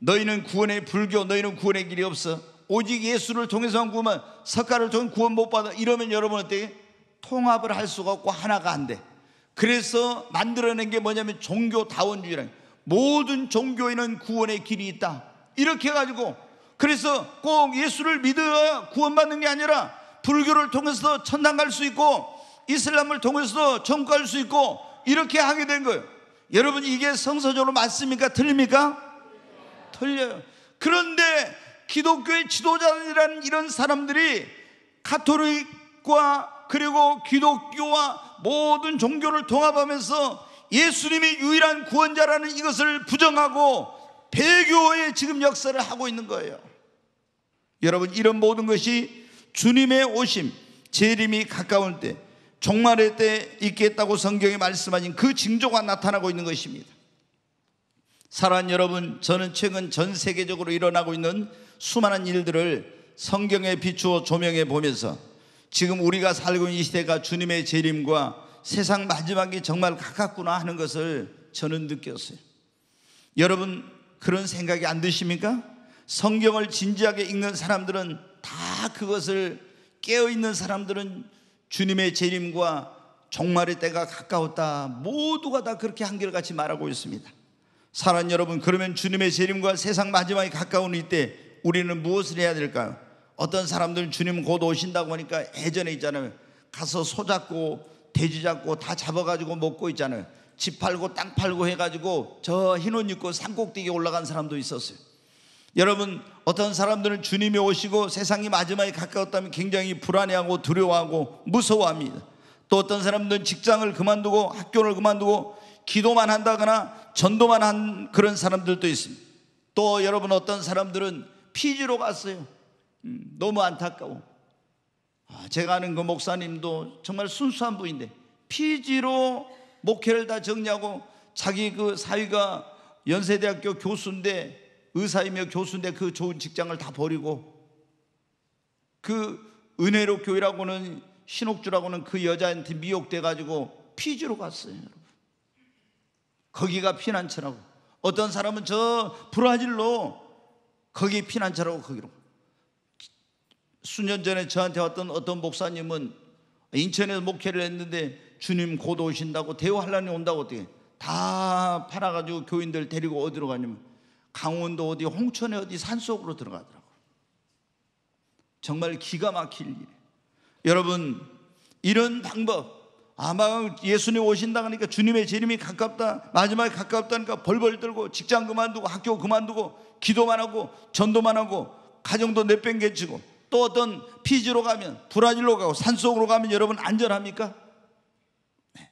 너희는 구원의 불교 너희는 구원의 길이 없어 오직 예수를 통해서만 구원만 석가를 통해 구원 못 받아 이러면 여러분 어떻게 통합을 할 수가 없고 하나가 안 돼. 그래서 만들어낸 게 뭐냐면 종교다원주의라 모든 종교에는 구원의 길이 있다. 이렇게 해가지고 그래서 꼭 예수를 믿어야 구원받는 게 아니라 불교를 통해서 천당 갈 수 있고 이슬람을 통해서 도 전가할 수 있고 이렇게 하게 된 거예요. 여러분 이게 성서적으로 맞습니까? 틀립니까? 틀려요. 그런데 기독교의 지도자라는 이런 사람들이 카톨릭과 그리고 기독교와 모든 종교를 통합하면서 예수님이 유일한 구원자라는 이것을 부정하고 배교의 지금 역사를 하고 있는 거예요. 여러분 이런 모든 것이 주님의 오심, 재림이 가까운 때 종말의 때 있겠다고 성경이 말씀하신 그 징조가 나타나고 있는 것입니다. 사랑하는 여러분, 저는 최근 전 세계적으로 일어나고 있는 수많은 일들을 성경에 비추어 조명해 보면서 지금 우리가 살고 있는 이 시대가 주님의 재림과 세상 마지막이 정말 가깝구나 하는 것을 저는 느꼈어요. 여러분, 그런 생각이 안 드십니까? 성경을 진지하게 읽는 사람들은 다 그것을 깨어있는 사람들은 주님의 재림과 종말의 때가 가까웠다. 모두가 다 그렇게 한결같이 말하고 있습니다. 사랑 여러분, 그러면 주님의 재림과 세상 마지막이 가까운 이때 우리는 무엇을 해야 될까요? 어떤 사람들은 주님 곧 오신다고 하니까 예전에 있잖아요. 가서 소 잡고 돼지 잡고 다 잡아가지고 먹고 있잖아요. 집 팔고 땅 팔고 해가지고 저 흰옷 입고 산꼭대기 올라간 사람도 있었어요. 여러분 어떤 사람들은 주님이 오시고 세상이 마지막에 가까웠다면 굉장히 불안해하고 두려워하고 무서워합니다. 또 어떤 사람들은 직장을 그만두고 학교를 그만두고 기도만 한다거나 전도만 한 그런 사람들도 있습니다. 또 여러분 어떤 사람들은 피지로 갔어요. 음, 너무 안타까워. 아, 제가 아는 그 목사님도 정말 순수한 분인데 피지로 목회를 다 정리하고 자기 그 사위가 연세대학교 교수인데 의사이며 교수인데 그 좋은 직장을 다 버리고 그 은혜로 교회라고는 신옥주라고는 그 여자한테 미혹돼가지고 피지로 갔어요. 여러분. 거기가 피난처라고. 어떤 사람은 저 브라질로 거기 피난처라고 거기로. 수년 전에 저한테 왔던 어떤 목사님은 인천에서 목회를 했는데 주님 곧 오신다고 대우할란이 온다고 어떻게 다 팔아가지고 교인들 데리고 어디로 가냐면 강원도 어디 홍천에 어디 산속으로 들어가더라고. 정말 기가 막힐 일. 여러분 이런 방법 아마 예수님 오신다 그러니까 주님의 재림이 가깝다 마지막에 가깝다니까 벌벌 떨고 직장 그만두고 학교 그만두고 기도만 하고 전도만 하고 가정도 내팽개치고 또 어떤 피지로 가면 브라질로 가고 산속으로 가면 여러분 안전합니까? 네.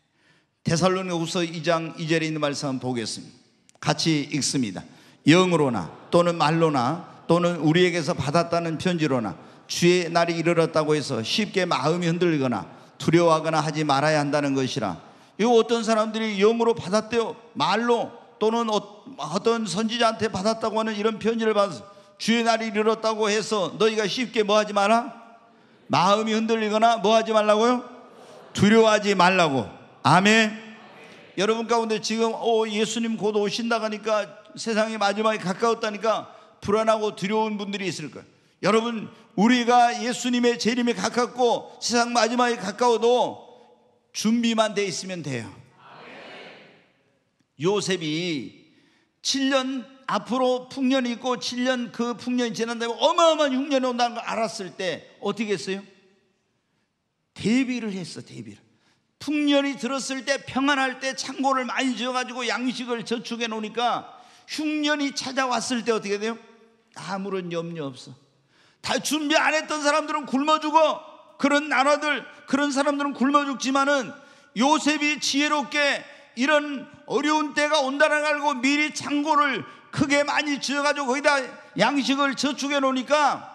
데살로니후서 2장 2절에 있는 말씀 보겠습니다. 같이 읽습니다. 영으로나 또는 말로나 또는 우리에게서 받았다는 편지로나 주의 날이 이르렀다고 해서 쉽게 마음이 흔들리거나 두려워하거나 하지 말아야 한다는 것이라. 이 어떤 사람들이 영으로 받았대요. 말로 또는 어, 어떤 선지자한테 받았다고 하는 이런 편지를 받아서 주의 날이 이르렀다고 해서 너희가 쉽게 뭐 하지 마라? 마음이 흔들리거나 뭐 하지 말라고요? 두려워하지 말라고. 아멘. 여러분 가운데 지금 오 예수님 곧 오신다 가니까 세상이 마지막에 가까웠다니까 불안하고 두려운 분들이 있을 거예요. 여러분, 우리가 예수님의 재림에 가깝고 세상 마지막에 가까워도 준비만 돼 있으면 돼요. 요셉이 7년 앞으로 풍년이 있고 7년 그 풍년이 지난 다음 어마어마한 흉년이 온다는 걸 알았을 때 어떻게 했어요? 대비를 했어, 대비를. 풍년이 들었을 때 평안할 때 창고를 많이 지어가지고 양식을 저축해 놓으니까 흉년이 찾아왔을 때 어떻게 돼요? 아무런 염려 없어. 다 준비 안 했던 사람들은 굶어 죽어. 그런 나라들, 그런 사람들은 굶어 죽지만은 요셉이 지혜롭게 이런 어려운 때가 온다는 걸 알고 미리 창고를 크게 많이 지어가지고 거기다 양식을 저축해 놓으니까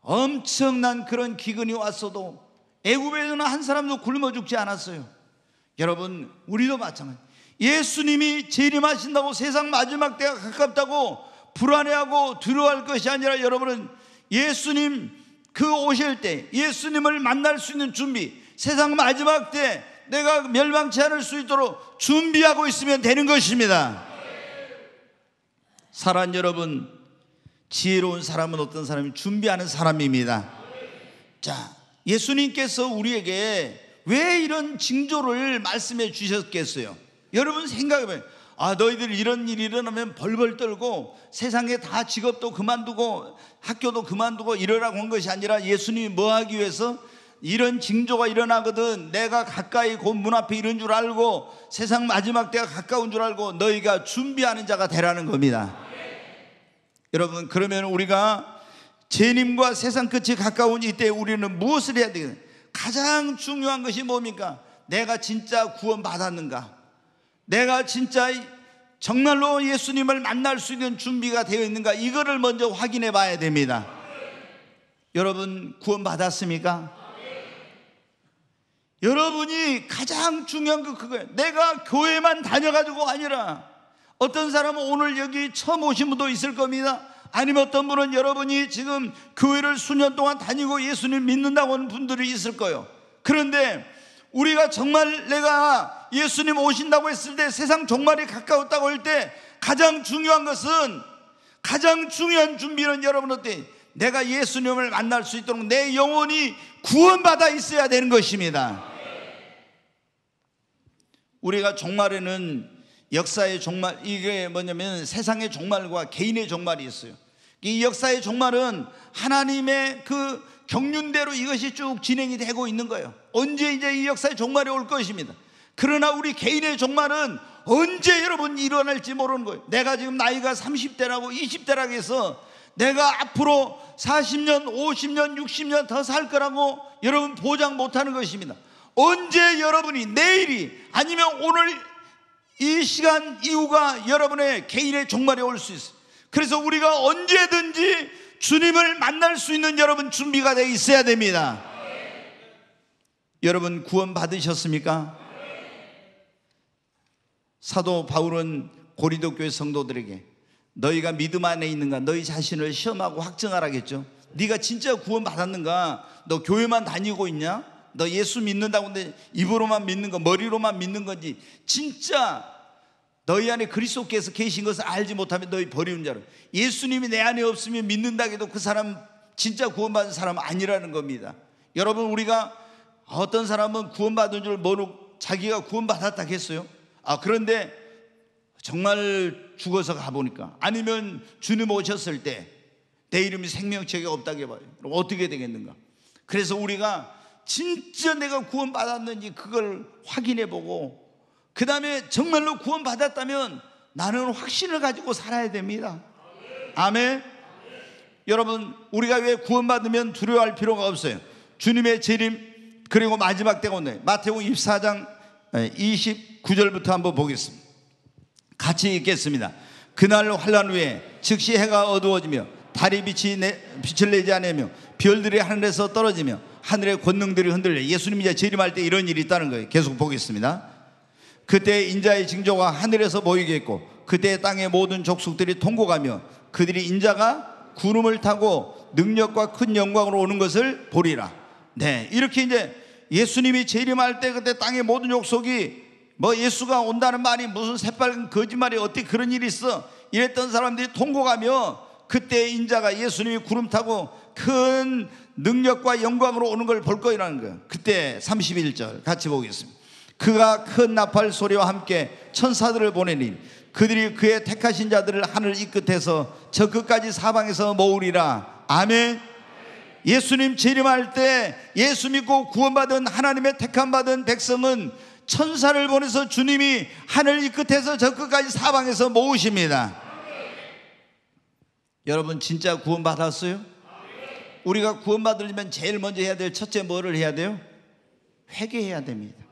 엄청난 그런 기근이 왔어도 애굽에서는 한 사람도 굶어 죽지 않았어요. 여러분, 우리도 마찬가지. 예수님이 재림하신다고 세상 마지막 때가 가깝다고 불안해하고 두려워할 것이 아니라 여러분은 예수님 그 오실 때 예수님을 만날 수 있는 준비 세상 마지막 때 내가 멸망치 않을 수 있도록 준비하고 있으면 되는 것입니다. 사랑 여러분, 지혜로운 사람은 어떤 사람이 준비하는 사람입니다. 자, 예수님께서 우리에게 왜 이런 징조를 말씀해 주셨겠어요? 여러분 생각해봐요. 아, 너희들 이런 일이 일어나면 벌벌 떨고 세상에 다 직업도 그만두고 학교도 그만두고 이러라고 한 것이 아니라 예수님이 뭐 하기 위해서 이런 징조가 일어나거든 내가 가까이 곧 문 앞에 이런 줄 알고 세상 마지막 때가 가까운 줄 알고 너희가 준비하는 자가 되라는 겁니다. 여러분, 그러면 우리가 재림과 세상 끝이 가까운 이때 우리는 무엇을 해야 되겠나요? 가장 중요한 것이 뭡니까? 내가 진짜 구원받았는가? 내가 진짜 정말로 예수님을 만날 수 있는 준비가 되어 있는가 이거를 먼저 확인해 봐야 됩니다. 여러분 구원 받았습니까? 여러분이 가장 중요한 게 그거예요. 내가 교회만 다녀가지고 아니라 어떤 사람은 오늘 여기 처음 오신 분도 있을 겁니다. 아니면 어떤 분은 여러분이 지금 교회를 수년 동안 다니고 예수님 믿는다고 하는 분들이 있을 거예요. 그런데 우리가 정말 내가 예수님 오신다고 했을 때 세상 종말이 가까웠다고 할 때 가장 중요한 것은 가장 중요한 준비는 여러분 한테 내가 예수님을 만날 수 있도록 내 영혼이 구원받아 있어야 되는 것입니다. 우리가 종말에는 역사의 종말, 이게 뭐냐면 세상의 종말과 개인의 종말이 있어요. 이 역사의 종말은 하나님의 그 경륜대로 이것이 쭉 진행이 되고 있는 거예요. 언제 이제 이 역사의 종말이 올 것입니다. 그러나 우리 개인의 종말은 언제 여러분 일어날지 모르는 거예요. 내가 지금 나이가 30대라고 20대라고 해서 내가 앞으로 40년, 50년, 60년 더 살 거라고 여러분 보장 못 하는 것입니다. 언제 여러분이 내일이 아니면 오늘 이 시간 이후가 여러분의 개인의 종말이 올 수 있어요. 그래서 우리가 언제든지 주님을 만날 수 있는 여러분 준비가 되어 있어야 됩니다. 여러분 구원 받으셨습니까? 사도 바울은 고린도 교회 성도들에게 너희가 믿음 안에 있는가 너희 자신을 시험하고 확증하라겠죠. 네가 진짜 구원 받았는가? 너 교회만 다니고 있냐? 너 예수 믿는다고 근데 입으로만 믿는 거 머리로만 믿는 건지 진짜 너희 안에 그리스도께서 계신 것을 알지 못하면 너희 버리운 자로 예수님이 내 안에 없으면 믿는다 해도 그 사람 진짜 구원받은 사람 아니라는 겁니다. 여러분 우리가 어떤 사람은 구원받은 줄 모르고 자기가 구원받았다 했어요. 아 그런데 정말 죽어서 가보니까 아니면 주님 오셨을 때 내 이름이 생명책에 없다게 봐요. 그럼 어떻게 되겠는가? 그래서 우리가 진짜 내가 구원받았는지 그걸 확인해 보고 그 다음에 정말로 구원받았다면 나는 확신을 가지고 살아야 됩니다. 아멘. 여러분, 우리가 왜 구원받으면 두려워할 필요가 없어요. 주님의 재림, 그리고 마지막 때가 오네. 마태복음 24장 29절부터 한번 보겠습니다. 같이 읽겠습니다. 그날 환란 후에 즉시 해가 어두워지며 달이 빛이 내, 빛을 내지 않으며 별들이 하늘에서 떨어지며 하늘의 권능들이 흔들려 예수님이 재림할 때 이런 일이 있다는 거예요. 계속 보겠습니다. 그때 인자의 징조가 하늘에서 보이겠고 그때 땅의 모든 족속들이 통곡하며 그들이 인자가 구름을 타고 능력과 큰 영광으로 오는 것을 보리라. 네. 이렇게 이제 예수님이 재림할 때 그때 땅의 모든 족속이 뭐 예수가 온다는 말이 무슨 새빨간 거짓말이 어떻게 그런 일이 있어 이랬던 사람들이 통곡하며 그때 인자가 예수님이 구름 타고 큰 능력과 영광으로 오는 걸 볼 거라는 거예요. 그때 31절 같이 보겠습니다. 그가 큰 나팔 소리와 함께 천사들을 보내니 그들이 그의 택하신 자들을 하늘 이 끝에서 저 끝까지 사방에서 모으리라. 아멘. 예수님 재림할 때 예수 믿고 구원받은 하나님의 택함받은 백성은 천사를 보내서 주님이 하늘 이 끝에서 저 끝까지 사방에서 모으십니다. 여러분 진짜 구원받았어요? 우리가 구원받으려면 제일 먼저 해야 될 첫째 뭐를 해야 돼요? 회개해야 됩니다.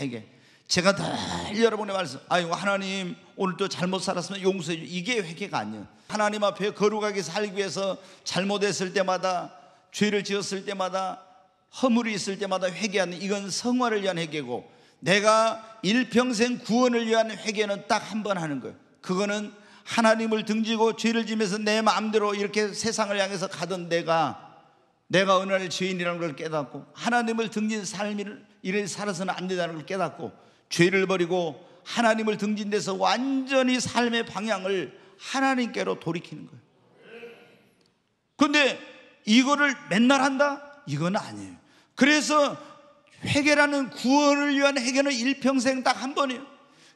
회개. 제가 늘 여러분의 말씀, 아유, 하나님, 오늘도 잘못 살았으면 용서해 주 이게 회개가 아니에요. 하나님 앞에 거룩하게 살기 위해서 잘못했을 때마다, 죄를 지었을 때마다, 허물이 있을 때마다 회개하는 이건 성화를 위한 회개고, 내가 일평생 구원을 위한 회개는 딱 한 번 하는 거예요. 그거는 하나님을 등지고 죄를 지면서 내 마음대로 이렇게 세상을 향해서 가던 내가 내가 어느 죄인이라는 걸 깨닫고 하나님을 등진 삶을 이래 살아서는 안 된다는 걸 깨닫고 죄를 버리고 하나님을 등진돼서 완전히 삶의 방향을 하나님께로 돌이키는 거예요. 그런데 이거를 맨날 한다? 이건 아니에요. 그래서 회개라는 구원을 위한 회개는 일평생 딱 한 번이에요.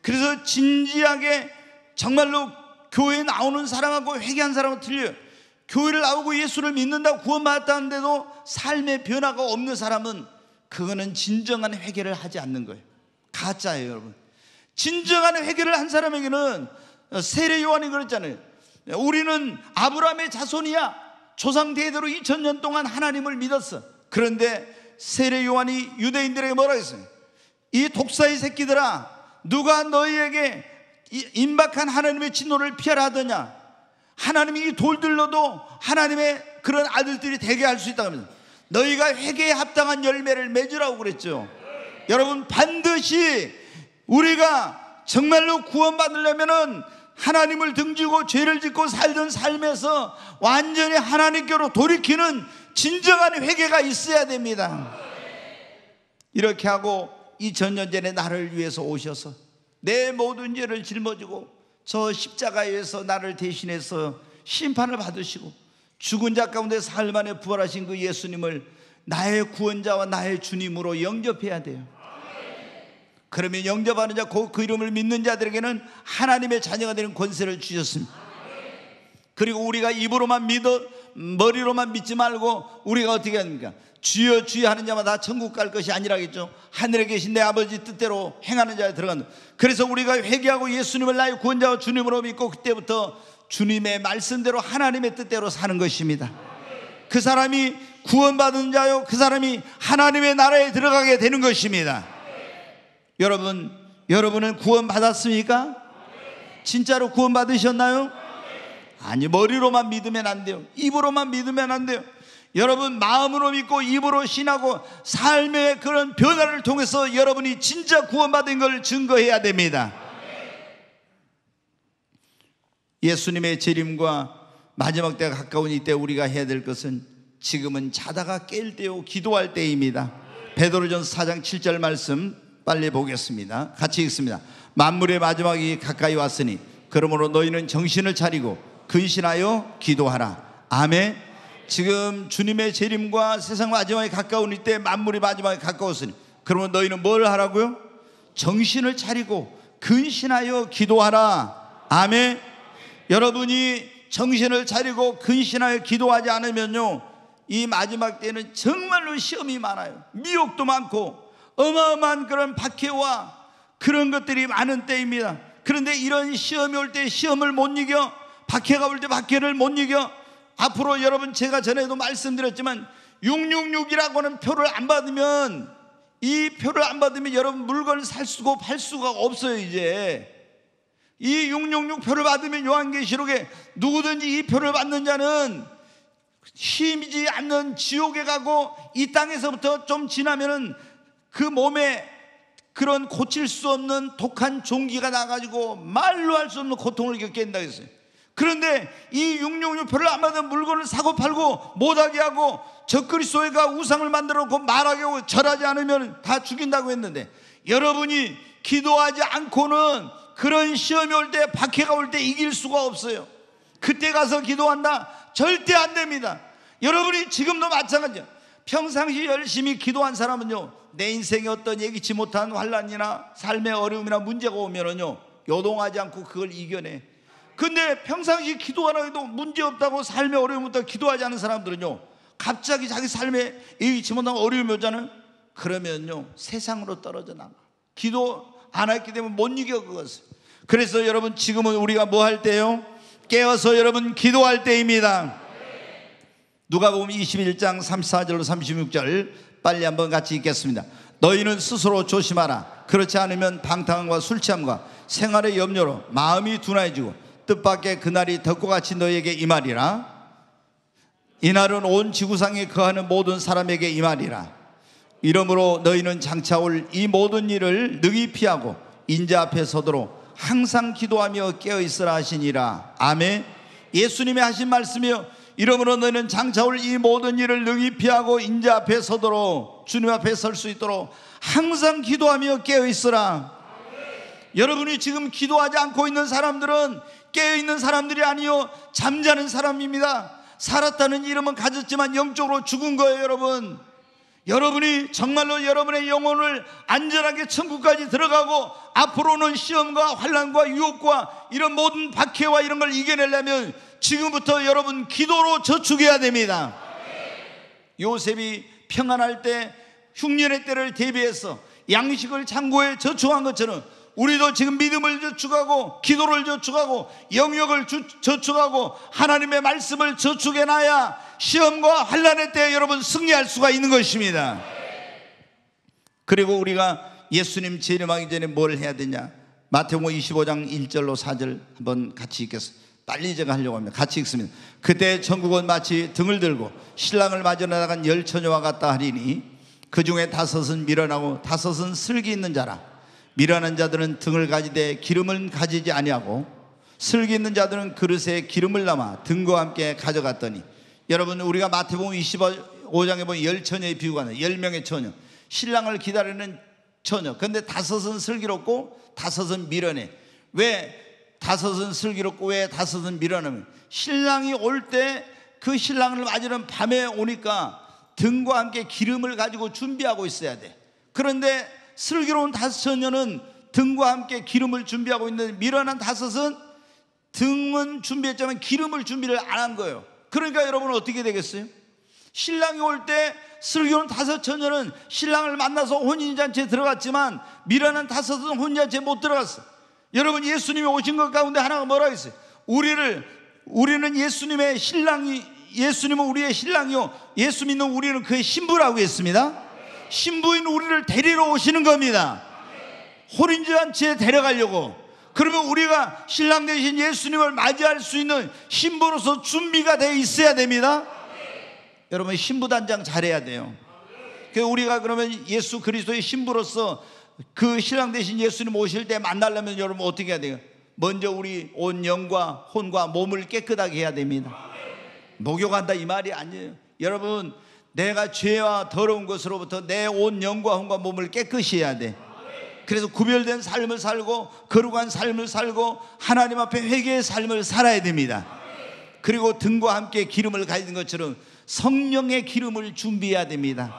그래서 진지하게 정말로 교회 에 나오는 사람하고 회개한 사람은 틀려요. 교회를 나오고 예수를 믿는다고 구원받았다는데도 삶의 변화가 없는 사람은 그거는 진정한 회개를 하지 않는 거예요. 가짜예요, 여러분. 진정한 회개를 한 사람에게는 어, 세례 요한이 그랬잖아요. 우리는 아브라함의 자손이야. 조상 대대로 2000년 동안 하나님을 믿었어. 그런데 세례 요한이 유대인들에게 뭐라 했어요? 이 독사의 새끼들아 누가 너희에게 임박한 하나님의 진노를 피하라 하더냐? 하나님이 돌들로도 하나님의 그런 아들들이 대게 할 수 있다 하면서 너희가 회개에 합당한 열매를 맺으라고 그랬죠. 여러분 반드시 우리가 정말로 구원받으려면은 하나님을 등지고 죄를 짓고 살던 삶에서 완전히 하나님께로 돌이키는 진정한 회개가 있어야 됩니다. 이렇게 하고 2000년 전에 나를 위해서 오셔서 내 모든 죄를 짊어지고 저 십자가에서 나를 대신해서 심판을 받으시고 죽은 자 가운데 살만에 부활하신 그 예수님을 나의 구원자와 나의 주님으로 영접해야 돼요. 그러면 영접하는 자, 그, 그 이름을 믿는 자들에게는 하나님의 자녀가 되는 권세를 주셨습니다. 그리고 우리가 입으로만 믿어, 머리로만 믿지 말고 우리가 어떻게 합니까? 주여 주여 하는 자마다 천국 갈 것이 아니라겠죠. 하늘에 계신 내 아버지 뜻대로 행하는 자에 들어간다. 그래서 우리가 회개하고 예수님을 나의 구원자와 주님으로 믿고 그때부터 주님의 말씀대로 하나님의 뜻대로 사는 것입니다. 그 사람이 구원받은 자요, 그 사람이 하나님의 나라에 들어가게 되는 것입니다. 여러분, 여러분은 구원받았습니까? 진짜로 구원받으셨나요? 아니, 머리로만 믿으면 안 돼요. 입으로만 믿으면 안 돼요. 여러분 마음으로 믿고 입으로 신하고 삶의 그런 변화를 통해서 여러분이 진짜 구원받은 걸 증거해야 됩니다. 예수님의 재림과 마지막 때가 가까운 이때 우리가 해야 될 것은 지금은 자다가 깰 때요 기도할 때입니다. 베드로전 4장 7절 말씀 빨리 보겠습니다. 같이 읽습니다. 만물의 마지막이 가까이 왔으니 그러므로 너희는 정신을 차리고 근신하여 기도하라. 아멘. 지금 주님의 재림과 세상 마지막에 가까운 이때 만물이 마지막에 가까웠으니 그러면 너희는 뭘 하라고요? 정신을 차리고 근신하여 기도하라. 아멘. 여러분이 정신을 차리고 근신하여 기도하지 않으면요. 이 마지막 때는 정말로 시험이 많아요. 미혹도 많고 어마어마한 그런 박해와 그런 것들이 많은 때입니다. 그런데 이런 시험이 올 때 시험을 못 이겨 박해가 올 때 박해를 못 이겨 앞으로 여러분 제가 전에도 말씀드렸지만 666이라고는 표를 안 받으면 이 표를 안 받으면 여러분 물건을 살 수고 팔 수가 없어요 이제 이666 표를 받으면 요한계시록에 누구든지 이 표를 받는 자는 힘이지 않는 지옥에 가고 이 땅에서부터 좀 지나면은 그 몸에 그런 고칠 수 없는 독한 종기가 나가지고 말로 할 수 없는 고통을 겪게 된다 했어요. 그런데 이 666표를 안 받은 물건을 사고 팔고 못하게 하고 적그리스도가 우상을 만들어 놓고 말하게 하고 절하지 않으면 다 죽인다고 했는데 여러분이 기도하지 않고는 그런 시험이 올 때, 박해가 올 때 이길 수가 없어요. 그때 가서 기도한다? 절대 안 됩니다. 여러분이 지금도 마찬가지예요. 평상시 열심히 기도한 사람은요, 내 인생에 어떤 예기치 못한 환란이나 삶의 어려움이나 문제가 오면은요, 요동하지 않고 그걸 이겨내. 근데 평상시 기도하는 해도 문제 없다고 삶의 어려움부터 기도하지 않은 사람들은요, 갑자기 자기 삶에 예기치 못한 어려움이 오잖아요. 그러면요, 세상으로 떨어져 나가. 기도 안 했기 때문에 못 이겨 그것을. 그래서 여러분 지금은 우리가 뭐 할 때요? 깨어서 여러분 기도할 때입니다. 누가 보면 21장 34절로 36절 빨리 한번 같이 읽겠습니다. 너희는 스스로 조심하라. 그렇지 않으면 방탕과 술취함과 생활의 염려로 마음이 둔해지고 뜻밖의 그날이 덕고같이 너희에게 임하리라. 이날은 온 지구상에 거하는 모든 사람에게 임하리라. 이러므로 너희는 장차올 이 모든 일을 능히 피하고 인자 앞에 서도록 항상 기도하며 깨어 있으라 하시니라. 아멘. 예수님이 하신 말씀이요. 이러므로 너희는 장차올 이 모든 일을 능히 피하고 인자 앞에 서도록 주님 앞에 설 수 있도록 항상 기도하며 깨어 있으라. 여러분이 지금 기도하지 않고 있는 사람들은 깨어 있는 사람들이 아니요 잠자는 사람입니다. 살았다는 이름은 가졌지만 영적으로 죽은 거예요, 여러분. 여러분이 정말로 여러분의 영혼을 안전하게 천국까지 들어가고 앞으로는 시험과 환란과 유혹과 이런 모든 박해와 이런 걸 이겨내려면 지금부터 여러분 기도로 저축해야 됩니다. 요셉이 평안할 때 흉년의 때를 대비해서 양식을 창고에 저축한 것처럼 우리도 지금 믿음을 저축하고 기도를 저축하고 영역을 저축하고 하나님의 말씀을 저축해 놔야 시험과 한란의 때에 여러분 승리할 수가 있는 것입니다. 그리고 우리가 예수님 재림하기 전에 뭘 해야 되냐? 마태복음 25장 1절로 4절 한번 같이 읽겠습니다. 빨리 제가 하려고 합니다. 같이 읽습니다. 그때 천국은 마치 등을 들고 신랑을 맞아 나간 열 처녀와 같다 하리니 그 중에 다섯은 밀어나고 다섯은 슬기 있는 자라. 미련한 자들은 등을 가지되 기름을 가지지 아니하고 슬기 있는 자들은 그릇에 기름을 남아 등과 함께 가져갔더니 여러분 우리가 마태복음 25장에 보면 열 처녀의 비유가 나요. 열 명의 처녀. 신랑을 기다리는 처녀. 근데 다섯은 슬기롭고 다섯은 미련해. 왜 다섯은 슬기롭고 왜 다섯은 미련하면 신랑이 올 때 그 신랑을 맞으는 밤에 오니까 등과 함께 기름을 가지고 준비하고 있어야 돼. 그런데 슬기로운 다섯 처녀는 등과 함께 기름을 준비하고 있는데 미련한 다섯은 등은 준비했지만 기름을 준비를 안 한 거예요. 그러니까 여러분 어떻게 되겠어요? 신랑이 올 때 슬기로운 다섯 처녀는 신랑을 만나서 혼인잔치에 들어갔지만 미련한 다섯은 혼인잔치에 못 들어갔어. 여러분 예수님이 오신 것 가운데 하나가 뭐라 했어요? 우리를 우리는 예수님의 신랑이 예수님은 우리의 신랑이요 예수 믿는 우리는 그의 신부라고 했습니다. 신부인 우리를 데리러 오시는 겁니다. 혼인잔치에 데려가려고. 그러면 우리가 신랑 대신 예수님을 맞이할 수 있는 신부로서 준비가 돼 있어야 됩니다. 여러분 신부 단장 잘해야 돼요. 그 우리가 그러면 예수 그리스도의 신부로서 그 신랑 대신 예수님 오실 때 만나려면 여러분 어떻게 해야 돼요? 먼저 우리 온 영과 혼과 몸을 깨끗하게 해야 됩니다. 목욕한다 이 말이 아니에요. 여러분 내가 죄와 더러운 것으로부터 내 온 영과 혼과 몸을 깨끗이 해야 돼. 그래서 구별된 삶을 살고 거룩한 삶을 살고 하나님 앞에 회개의 삶을 살아야 됩니다. 그리고 등과 함께 기름을 가진 것처럼 성령의 기름을 준비해야 됩니다.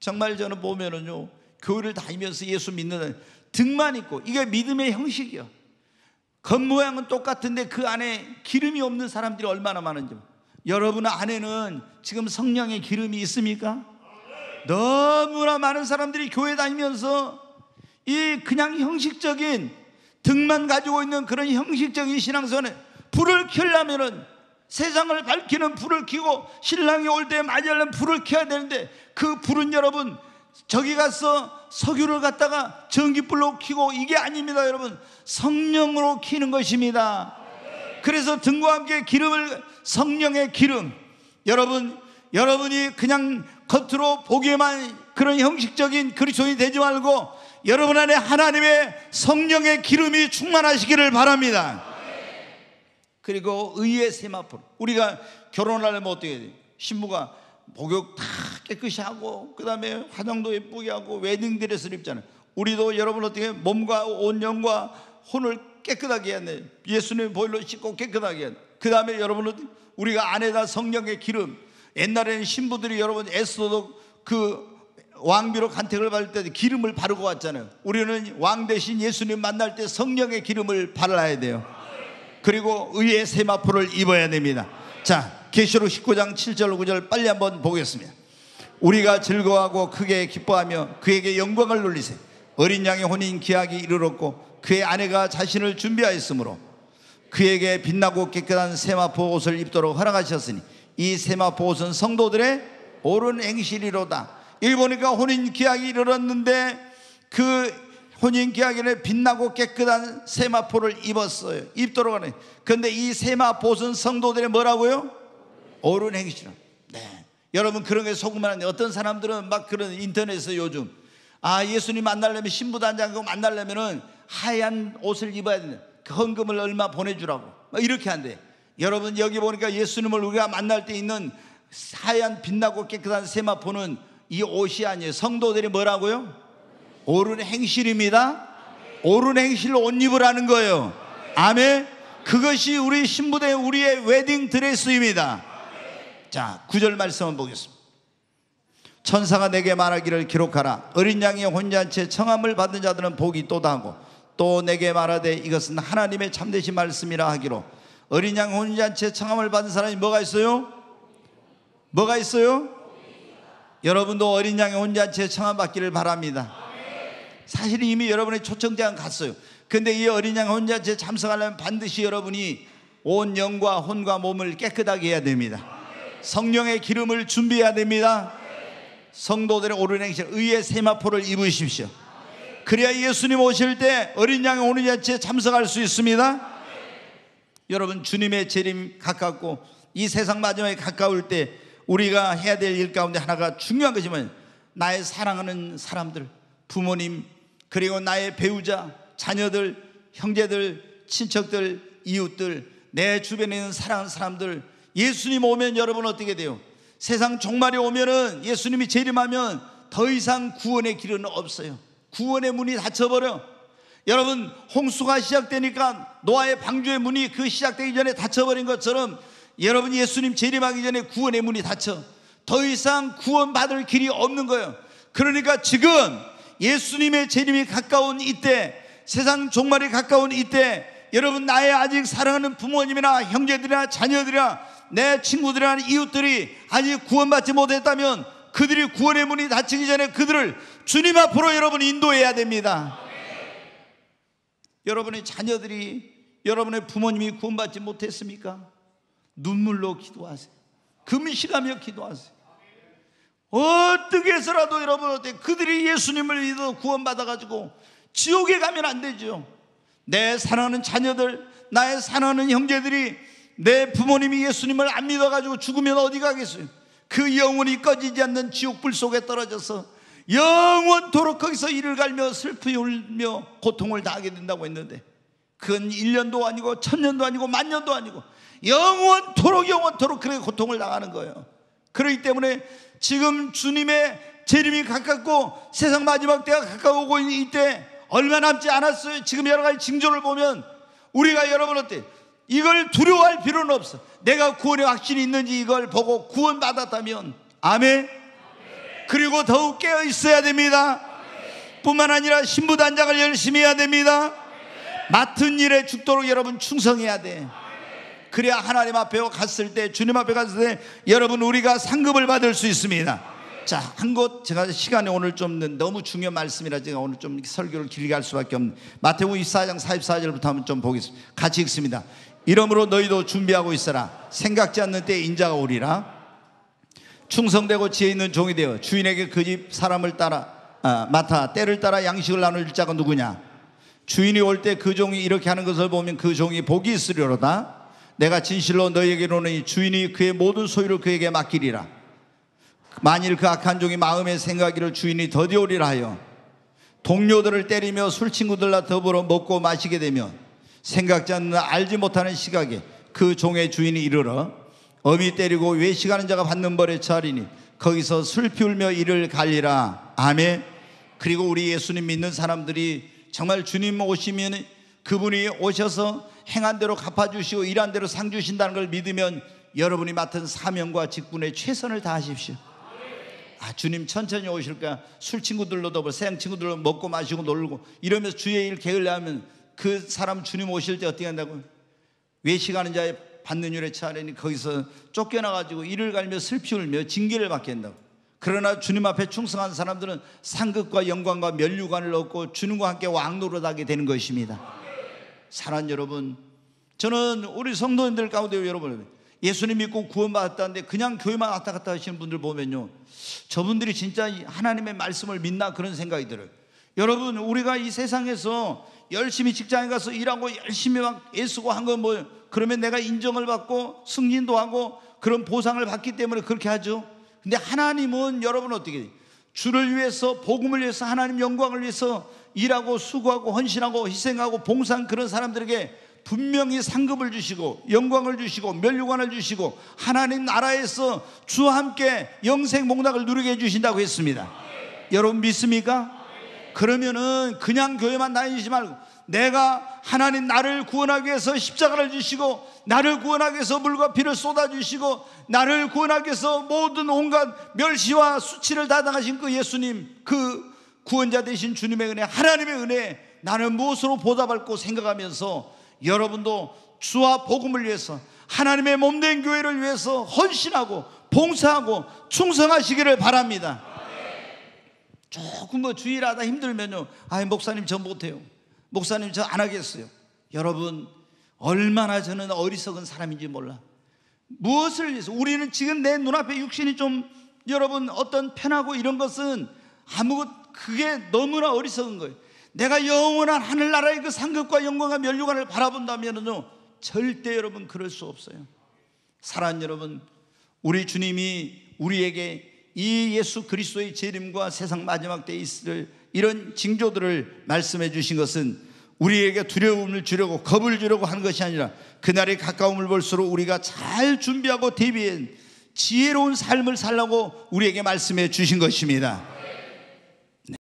정말 저는 보면은요 교회를 다니면서 예수 믿는 등만 있고 이게 믿음의 형식이요. 겉모양은 똑같은데 그 안에 기름이 없는 사람들이 얼마나 많은지. 여러분 안에는 지금 성령의 기름이 있습니까? 너무나 많은 사람들이 교회 다니면서 이 그냥 형식적인 등만 가지고 있는 그런 형식적인 신앙선에 불을 켜려면은 세상을 밝히는 불을 켜고 신랑이 올때 맞이하려면 불을 켜야 되는데 그 불은 여러분 저기 가서 석유를 갖다가 전기불로 켜고 이게 아닙니다 여러분 성령으로 켜는 것입니다 그래서 등과 함께 기름을 성령의 기름. 여러분, 여러분이 그냥 겉으로 보기에만 그런 형식적인 그리스도인이 되지 말고 여러분 안에 하나님의 성령의 기름이 충만하시기를 바랍니다. 그리고 의의 세마포. 우리가 결혼하려 어떻게 돼 신부가 목욕 다 깨끗이 하고 그다음에 화장도 예쁘게 하고 웨딩드레스를 입잖아요. 우리도 여러분 어떻게 몸과 온영과 혼을 깨끗하게 해야 돼. 예수님 보일러 씻고 깨끗하게 해야 돼. 그 다음에 여러분은 우리가 아내다 성령의 기름, 옛날에는 신부들이 여러분 에스도그 왕비로 간택을 받을 때 기름을 바르고 왔잖아요. 우리는 왕 대신 예수님 만날 때 성령의 기름을 발라야 돼요. 그리고 의의 세마포를 입어야 됩니다. 자, 계시록 19장 7절 9절 빨리 한번 보겠습니다. 우리가 즐거워하고 크게 기뻐하며 그에게 영광을 돌리세. 어린 양의 혼인 기약이 이르렀고 그의 아내가 자신을 준비하였으므로 그에게 빛나고 깨끗한 세마포 옷을 입도록 허락하셨으니 이 세마포 옷은 성도들의 옳은 행실이로다. 일본이가 혼인 계약이 이르렀는데 그 혼인 계약에 빛나고 깨끗한 세마포를 입었어요. 입도록 하네. 그런데 이 세마포 옷은 성도들의 뭐라고요? 옳은 행실 네. 여러분 그런 게 속으면 안 돼. 어떤 사람들은 막 그런 인터넷에서 요즘 아 예수님 만나려면 신부단장 만나려면 하얀 옷을 입어야 된다. 헌금을 얼마 보내주라고 이렇게 한대. 여러분 여기 보니까 예수님을 우리가 만날 때 있는 하얀 빛나고 깨끗한 세마포는 이 옷이 아니에요. 성도들이 뭐라고요? 옳은 행실입니다. 옳은 행실로 옷 입으라는 거예요. 아멘. 그것이 우리 신부대 우리의 웨딩 드레스입니다. 자, 구절 말씀을 보겠습니다. 천사가 내게 말하기를 기록하라. 어린 양이 혼잔치 청함을 받은 자들은 복이 또다하고 또 내게 말하되 이것은 하나님의 참되신 말씀이라 하기로 어린 양 혼인잔치에 청함을 받은 사람이 뭐가 있어요? 뭐가 있어요? 여러분도 어린 양의 혼잔치에 청함 받기를 바랍니다. 사실 이미 여러분의 초청장 갔어요. 근데 이 어린 양 혼잔치에 참석하려면 반드시 여러분이 온 영과 혼과 몸을 깨끗하게 해야 됩니다. 성령의 기름을 준비해야 됩니다. 성도들의 오른 행실, 의의 세마포를 입으십시오. 그래야 예수님 오실 때 어린 양이 오는 자체에 참석할 수 있습니다. 여러분 주님의 재림 가깝고 이 세상 마지막에 가까울 때 우리가 해야 될 일 가운데 하나가 중요한 것이면 나의 사랑하는 사람들, 부모님, 그리고 나의 배우자, 자녀들, 형제들, 친척들, 이웃들, 내 주변에 있는 사랑하는 사람들, 예수님 오면 여러분 어떻게 돼요? 세상 종말이 오면은 예수님이 재림하면 더 이상 구원의 길은 없어요. 구원의 문이 닫혀버려. 여러분, 홍수가 시작되니까 노아의 방주의 문이 그 시작되기 전에 닫혀버린 것처럼 여러분 예수님 재림하기 전에 구원의 문이 닫혀. 더 이상 구원받을 길이 없는 거예요. 그러니까 지금 예수님의 재림이 가까운 이때, 세상 종말이 가까운 이때, 여러분 나의 아직 사랑하는 부모님이나 형제들이나 자녀들이나 내 친구들이나 이웃들이 아직 구원받지 못했다면 그들이 구원의 문이 닫히기 전에 그들을 주님 앞으로 여러분 인도해야 됩니다. 여러분의 자녀들이 여러분의 부모님이 구원받지 못했습니까? 눈물로 기도하세요. 금식하며 기도하세요. 어떻게 해서라도 여러분 어때 그들이 예수님을 믿어 구원받아가지고 지옥에 가면 안 되죠. 내 사랑하는 자녀들, 나의 사랑하는 형제들이 내 부모님이 예수님을 안 믿어가지고 죽으면 어디 가겠어요? 그 영혼이 꺼지지 않는 지옥불 속에 떨어져서 영원토록 거기서 이를 갈며 슬픔이 울며 고통을 당하게 된다고 했는데 그건 1년도 아니고 천년도 아니고 만년도 아니고 영원토록 영원토록 그렇게 고통을 당하는 거예요. 그렇기 때문에 지금 주님의 재림이 가깝고 세상 마지막 때가 가까워오고 있는 이때 얼마 남지 않았어요. 지금 여러 가지 징조를 보면 우리가 여러분 한테 이걸 두려워할 필요는 없어. 내가 구원의 확신이 있는지 이걸 보고 구원받았다면 아멘. 그리고 더욱 깨어 있어야 됩니다. 뿐만 아니라 신부단장을 열심히 해야 됩니다. 맡은 일에 죽도록 여러분 충성해야 돼. 그래야 하나님 앞에 갔을 때 주님 앞에 갔을 때 여러분 우리가 상급을 받을 수 있습니다. 자, 한 곳 제가 시간이 오늘 좀 너무 중요한 말씀이라 제가 오늘 좀 설교를 길게 할 수밖에 없는 마태복음 24장 44절부터 한번 좀 보겠습니다. 같이 읽습니다. 이러므로 너희도 준비하고 있어라. 생각지 않는 때에 인자가 오리라. 충성되고 지혜 있는 종이 되어 주인에게 그 집 사람을 따라 아, 맡아 때를 따라 양식을 나눌 자가 누구냐? 주인이 올 때 그 종이 이렇게 하는 것을 보면 그 종이 복이 있으리로다 내가 진실로 너희에게로는 주인이 그의 모든 소유를 그에게 맡기리라. 만일 그 악한 종이 마음의 생각이를 주인이 더디오리라 하여 동료들을 때리며 술 친구들과 더불어 먹고 마시게 되면 생각지 않는 알지 못하는 시각에 그 종의 주인이 이르러 어미 때리고 외식하는 자가 받는 벌에 차리니 거기서 슬피 울며 이를 갈리라 아멘 그리고 우리 예수님 믿는 사람들이 정말 주님 오시면 그분이 오셔서 행한 대로 갚아주시고 일한 대로 상 주신다는 걸 믿으면 여러분이 맡은 사명과 직분에 최선을 다하십시오. 아, 주님 천천히 오실까? 술 친구들로도 뭐, 세 친구들로 먹고 마시고 놀고 이러면서 주의 일 게을리하면 그 사람 주님 오실 때 어떻게 한다고? 외식하는 자의 받는 유래 차례니 거기서 쫓겨나가지고 이를 갈며 슬피 울며 징계를 받게 한다고. 그러나 주님 앞에 충성한 사람들은 상급과 영광과 면류관을 얻고 주님과 함께 왕노릇하게 되는 것입니다. 사랑 여러분, 저는 우리 성도님들 가운데 여러분 예수님 믿고 구원받았다는데 그냥 교회만 왔다 갔다 하시는 분들 보면요. 저분들이 진짜 하나님의 말씀을 믿나 그런 생각이 들어요. 여러분, 우리가 이 세상에서 열심히 직장에 가서 일하고 열심히 막 애쓰고 한 건 뭐, 그러면 내가 인정을 받고 승진도 하고 그런 보상을 받기 때문에 그렇게 하죠. 근데 하나님은 여러분 어떻게 돼요? 주를 위해서, 복음을 위해서, 하나님 영광을 위해서 일하고 수고하고 헌신하고 희생하고 봉사한 그런 사람들에게 분명히 상급을 주시고 영광을 주시고 면류관을 주시고 하나님 나라에서 주와 함께 영생 목락을 누리게 해 주신다고 했습니다. 여러분 믿습니까? 그러면은 그냥 교회만 다니지 말고 내가 하나님 나를 구원하기 위해서 십자가를 주시고 나를 구원하기 위해서 물과 피를 쏟아 주시고 나를 구원하기 위해서 모든 온갖 멸시와 수치를 다 당하신 그 예수님 그 구원자 되신 주님의 은혜 하나님의 은혜 나는 무엇으로 보답할고 생각하면서 여러분도 주와 복음을 위해서 하나님의 몸된 교회를 위해서 헌신하고 봉사하고 충성하시기를 바랍니다. 조금 뭐 주일하다 힘들면요. 아이, 목사님 저 못해요. 목사님 저 안 하겠어요. 여러분, 얼마나 저는 어리석은 사람인지 몰라. 무엇을 위해서? 우리는 지금 내 눈앞에 육신이 좀 여러분 어떤 편하고 이런 것은 아무것, 그게 너무나 어리석은 거예요. 내가 영원한 하늘나라의 그 상급과 영광과 멸류관을 바라본다면은요, 절대 여러분 그럴 수 없어요. 사랑 여러분, 우리 주님이 우리에게 이 예수 그리스도의 재림과 세상 마지막 때에 있을 이런 징조들을 말씀해 주신 것은 우리에게 두려움을 주려고 겁을 주려고 한 것이 아니라 그날이 가까움을 볼수록 우리가 잘 준비하고 대비한 지혜로운 삶을 살라고 우리에게 말씀해 주신 것입니다.